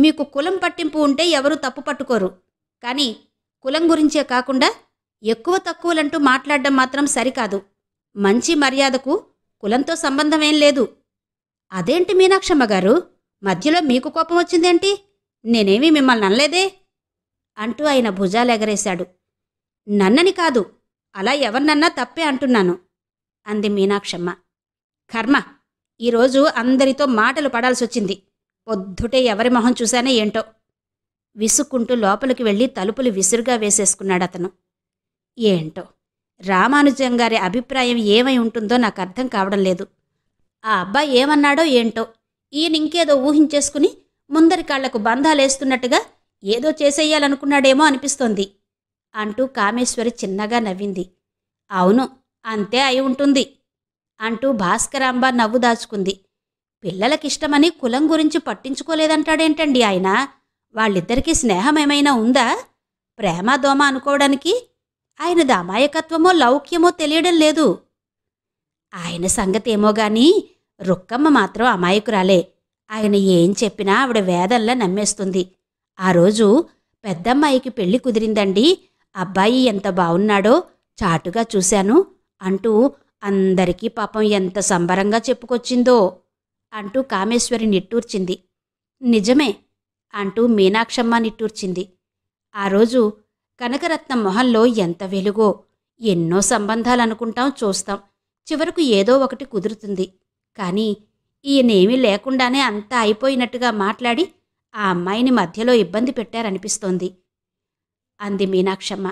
మీకు కులం పట్టింపు ఉంటే ఎవరు తప్పు పట్టుకోరు కానీ కులం గురించే కాకుండా ఎక్కువ తక్కువలంటూ మాట్లాడడం మాత్రం సరికాదు మంచి మర్యాదకు కులంతో సంబంధమేం లేదు అదేంటి మీనాక్షమ్మ గారు మధ్యలో మీకు కోపం వచ్చిందేంటి నేనేమీ మిమ్మల్ని అనలేదే అంటూ ఆయన భుజాలెగరేశాడు నన్నని కాదు అలా ఎవరినన్నా తప్పే అంటున్నాను అంది మీనాక్షమ్మ కర్మ ఈరోజు అందరితో మాటలు పడాల్సొచ్చింది పొద్దుటే ఎవరి మొహం చూశానే ఏంటో విసుక్కుంటూ లోపలికి వెళ్ళి తలుపులు విసురుగా వేసేసుకున్నాడు అతను ఏంటో రామానుజం గారి అభిప్రాయం ఏమై ఉంటుందో నాకు అర్థం కావడం లేదు ఆ అబ్బాయి ఏమన్నాడో ఏంటో ఈయన ఇంకేదో ఊహించేసుకుని ముందరి కాళ్లకు బంధాలేస్తున్నట్టుగా ఏదో చేసేయాలనుకున్నాడేమో అనిపిస్తోంది అంటూ కామేశ్వరి చిన్నగా నవ్వింది అవును అంతే అయి ఉంటుంది అంటూ భాస్కరాంబ నవ్వు దాచుకుంది పిల్లలకిష్టమని కులం గురించి పట్టించుకోలేదంటాడేంటండి ఆయన వాళ్ళిద్దరికీ స్నేహం ఏమైనా ఉందా ప్రేమ దోమ అనుకోవడానికి ఆయనది అమాయకత్వమో లౌక్యమో తెలియడం లేదు ఆయన సంగతేమో గాని రుక్కమ్మ మాత్రం అమాయకురాలే ఆయన ఏం చెప్పినా ఆవిడ వేదల్లా నమ్మేస్తుంది ఆ రోజు పెద్దమ్మాయికి పెళ్లి కుదిరిందండి అబ్బాయి ఎంత బాగున్నాడో చాటుగా చూశాను అంటూ అందరికీ పాపం ఎంత సంబరంగా చెప్పుకొచ్చిందో అంటూ కామేశ్వరి నిట్టూర్చింది నిజమే అంటూ మీనాక్షమ్మ నిట్టూర్చింది ఆ రోజు కనకరత్నం మొహంలో ఎంత వెలుగో ఎన్నో సంబంధాలు అనుకుంటాం చూస్తాం చివరకు ఏదో ఒకటి కుదురుతుంది కానీ ఈయనేమీ లేకుండానే అంతా అయిపోయినట్టుగా మాట్లాడి ఆ అమ్మాయిని మధ్యలో ఇబ్బంది పెట్టారనిపిస్తోంది అంది మీనాక్షమ్మ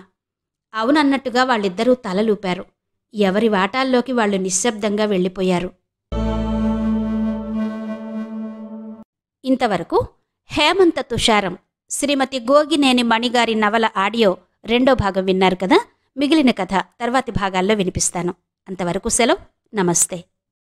అవునన్నట్టుగా వాళ్ళిద్దరూ తలలూపారు ఎవరి వాటాల్లోకి వాళ్ళు నిశ్శబ్దంగా వెళ్ళిపోయారు ఇంతవరకు హేమంత తుషారం శ్రీమతి గోగినేని మణిగారి నవల ఆడియో రెండో భాగం విన్నారు కదా మిగిలిన కథ తర్వాతి భాగాల్లో వినిపిస్తాను అంతవరకు సెలవు నమస్తే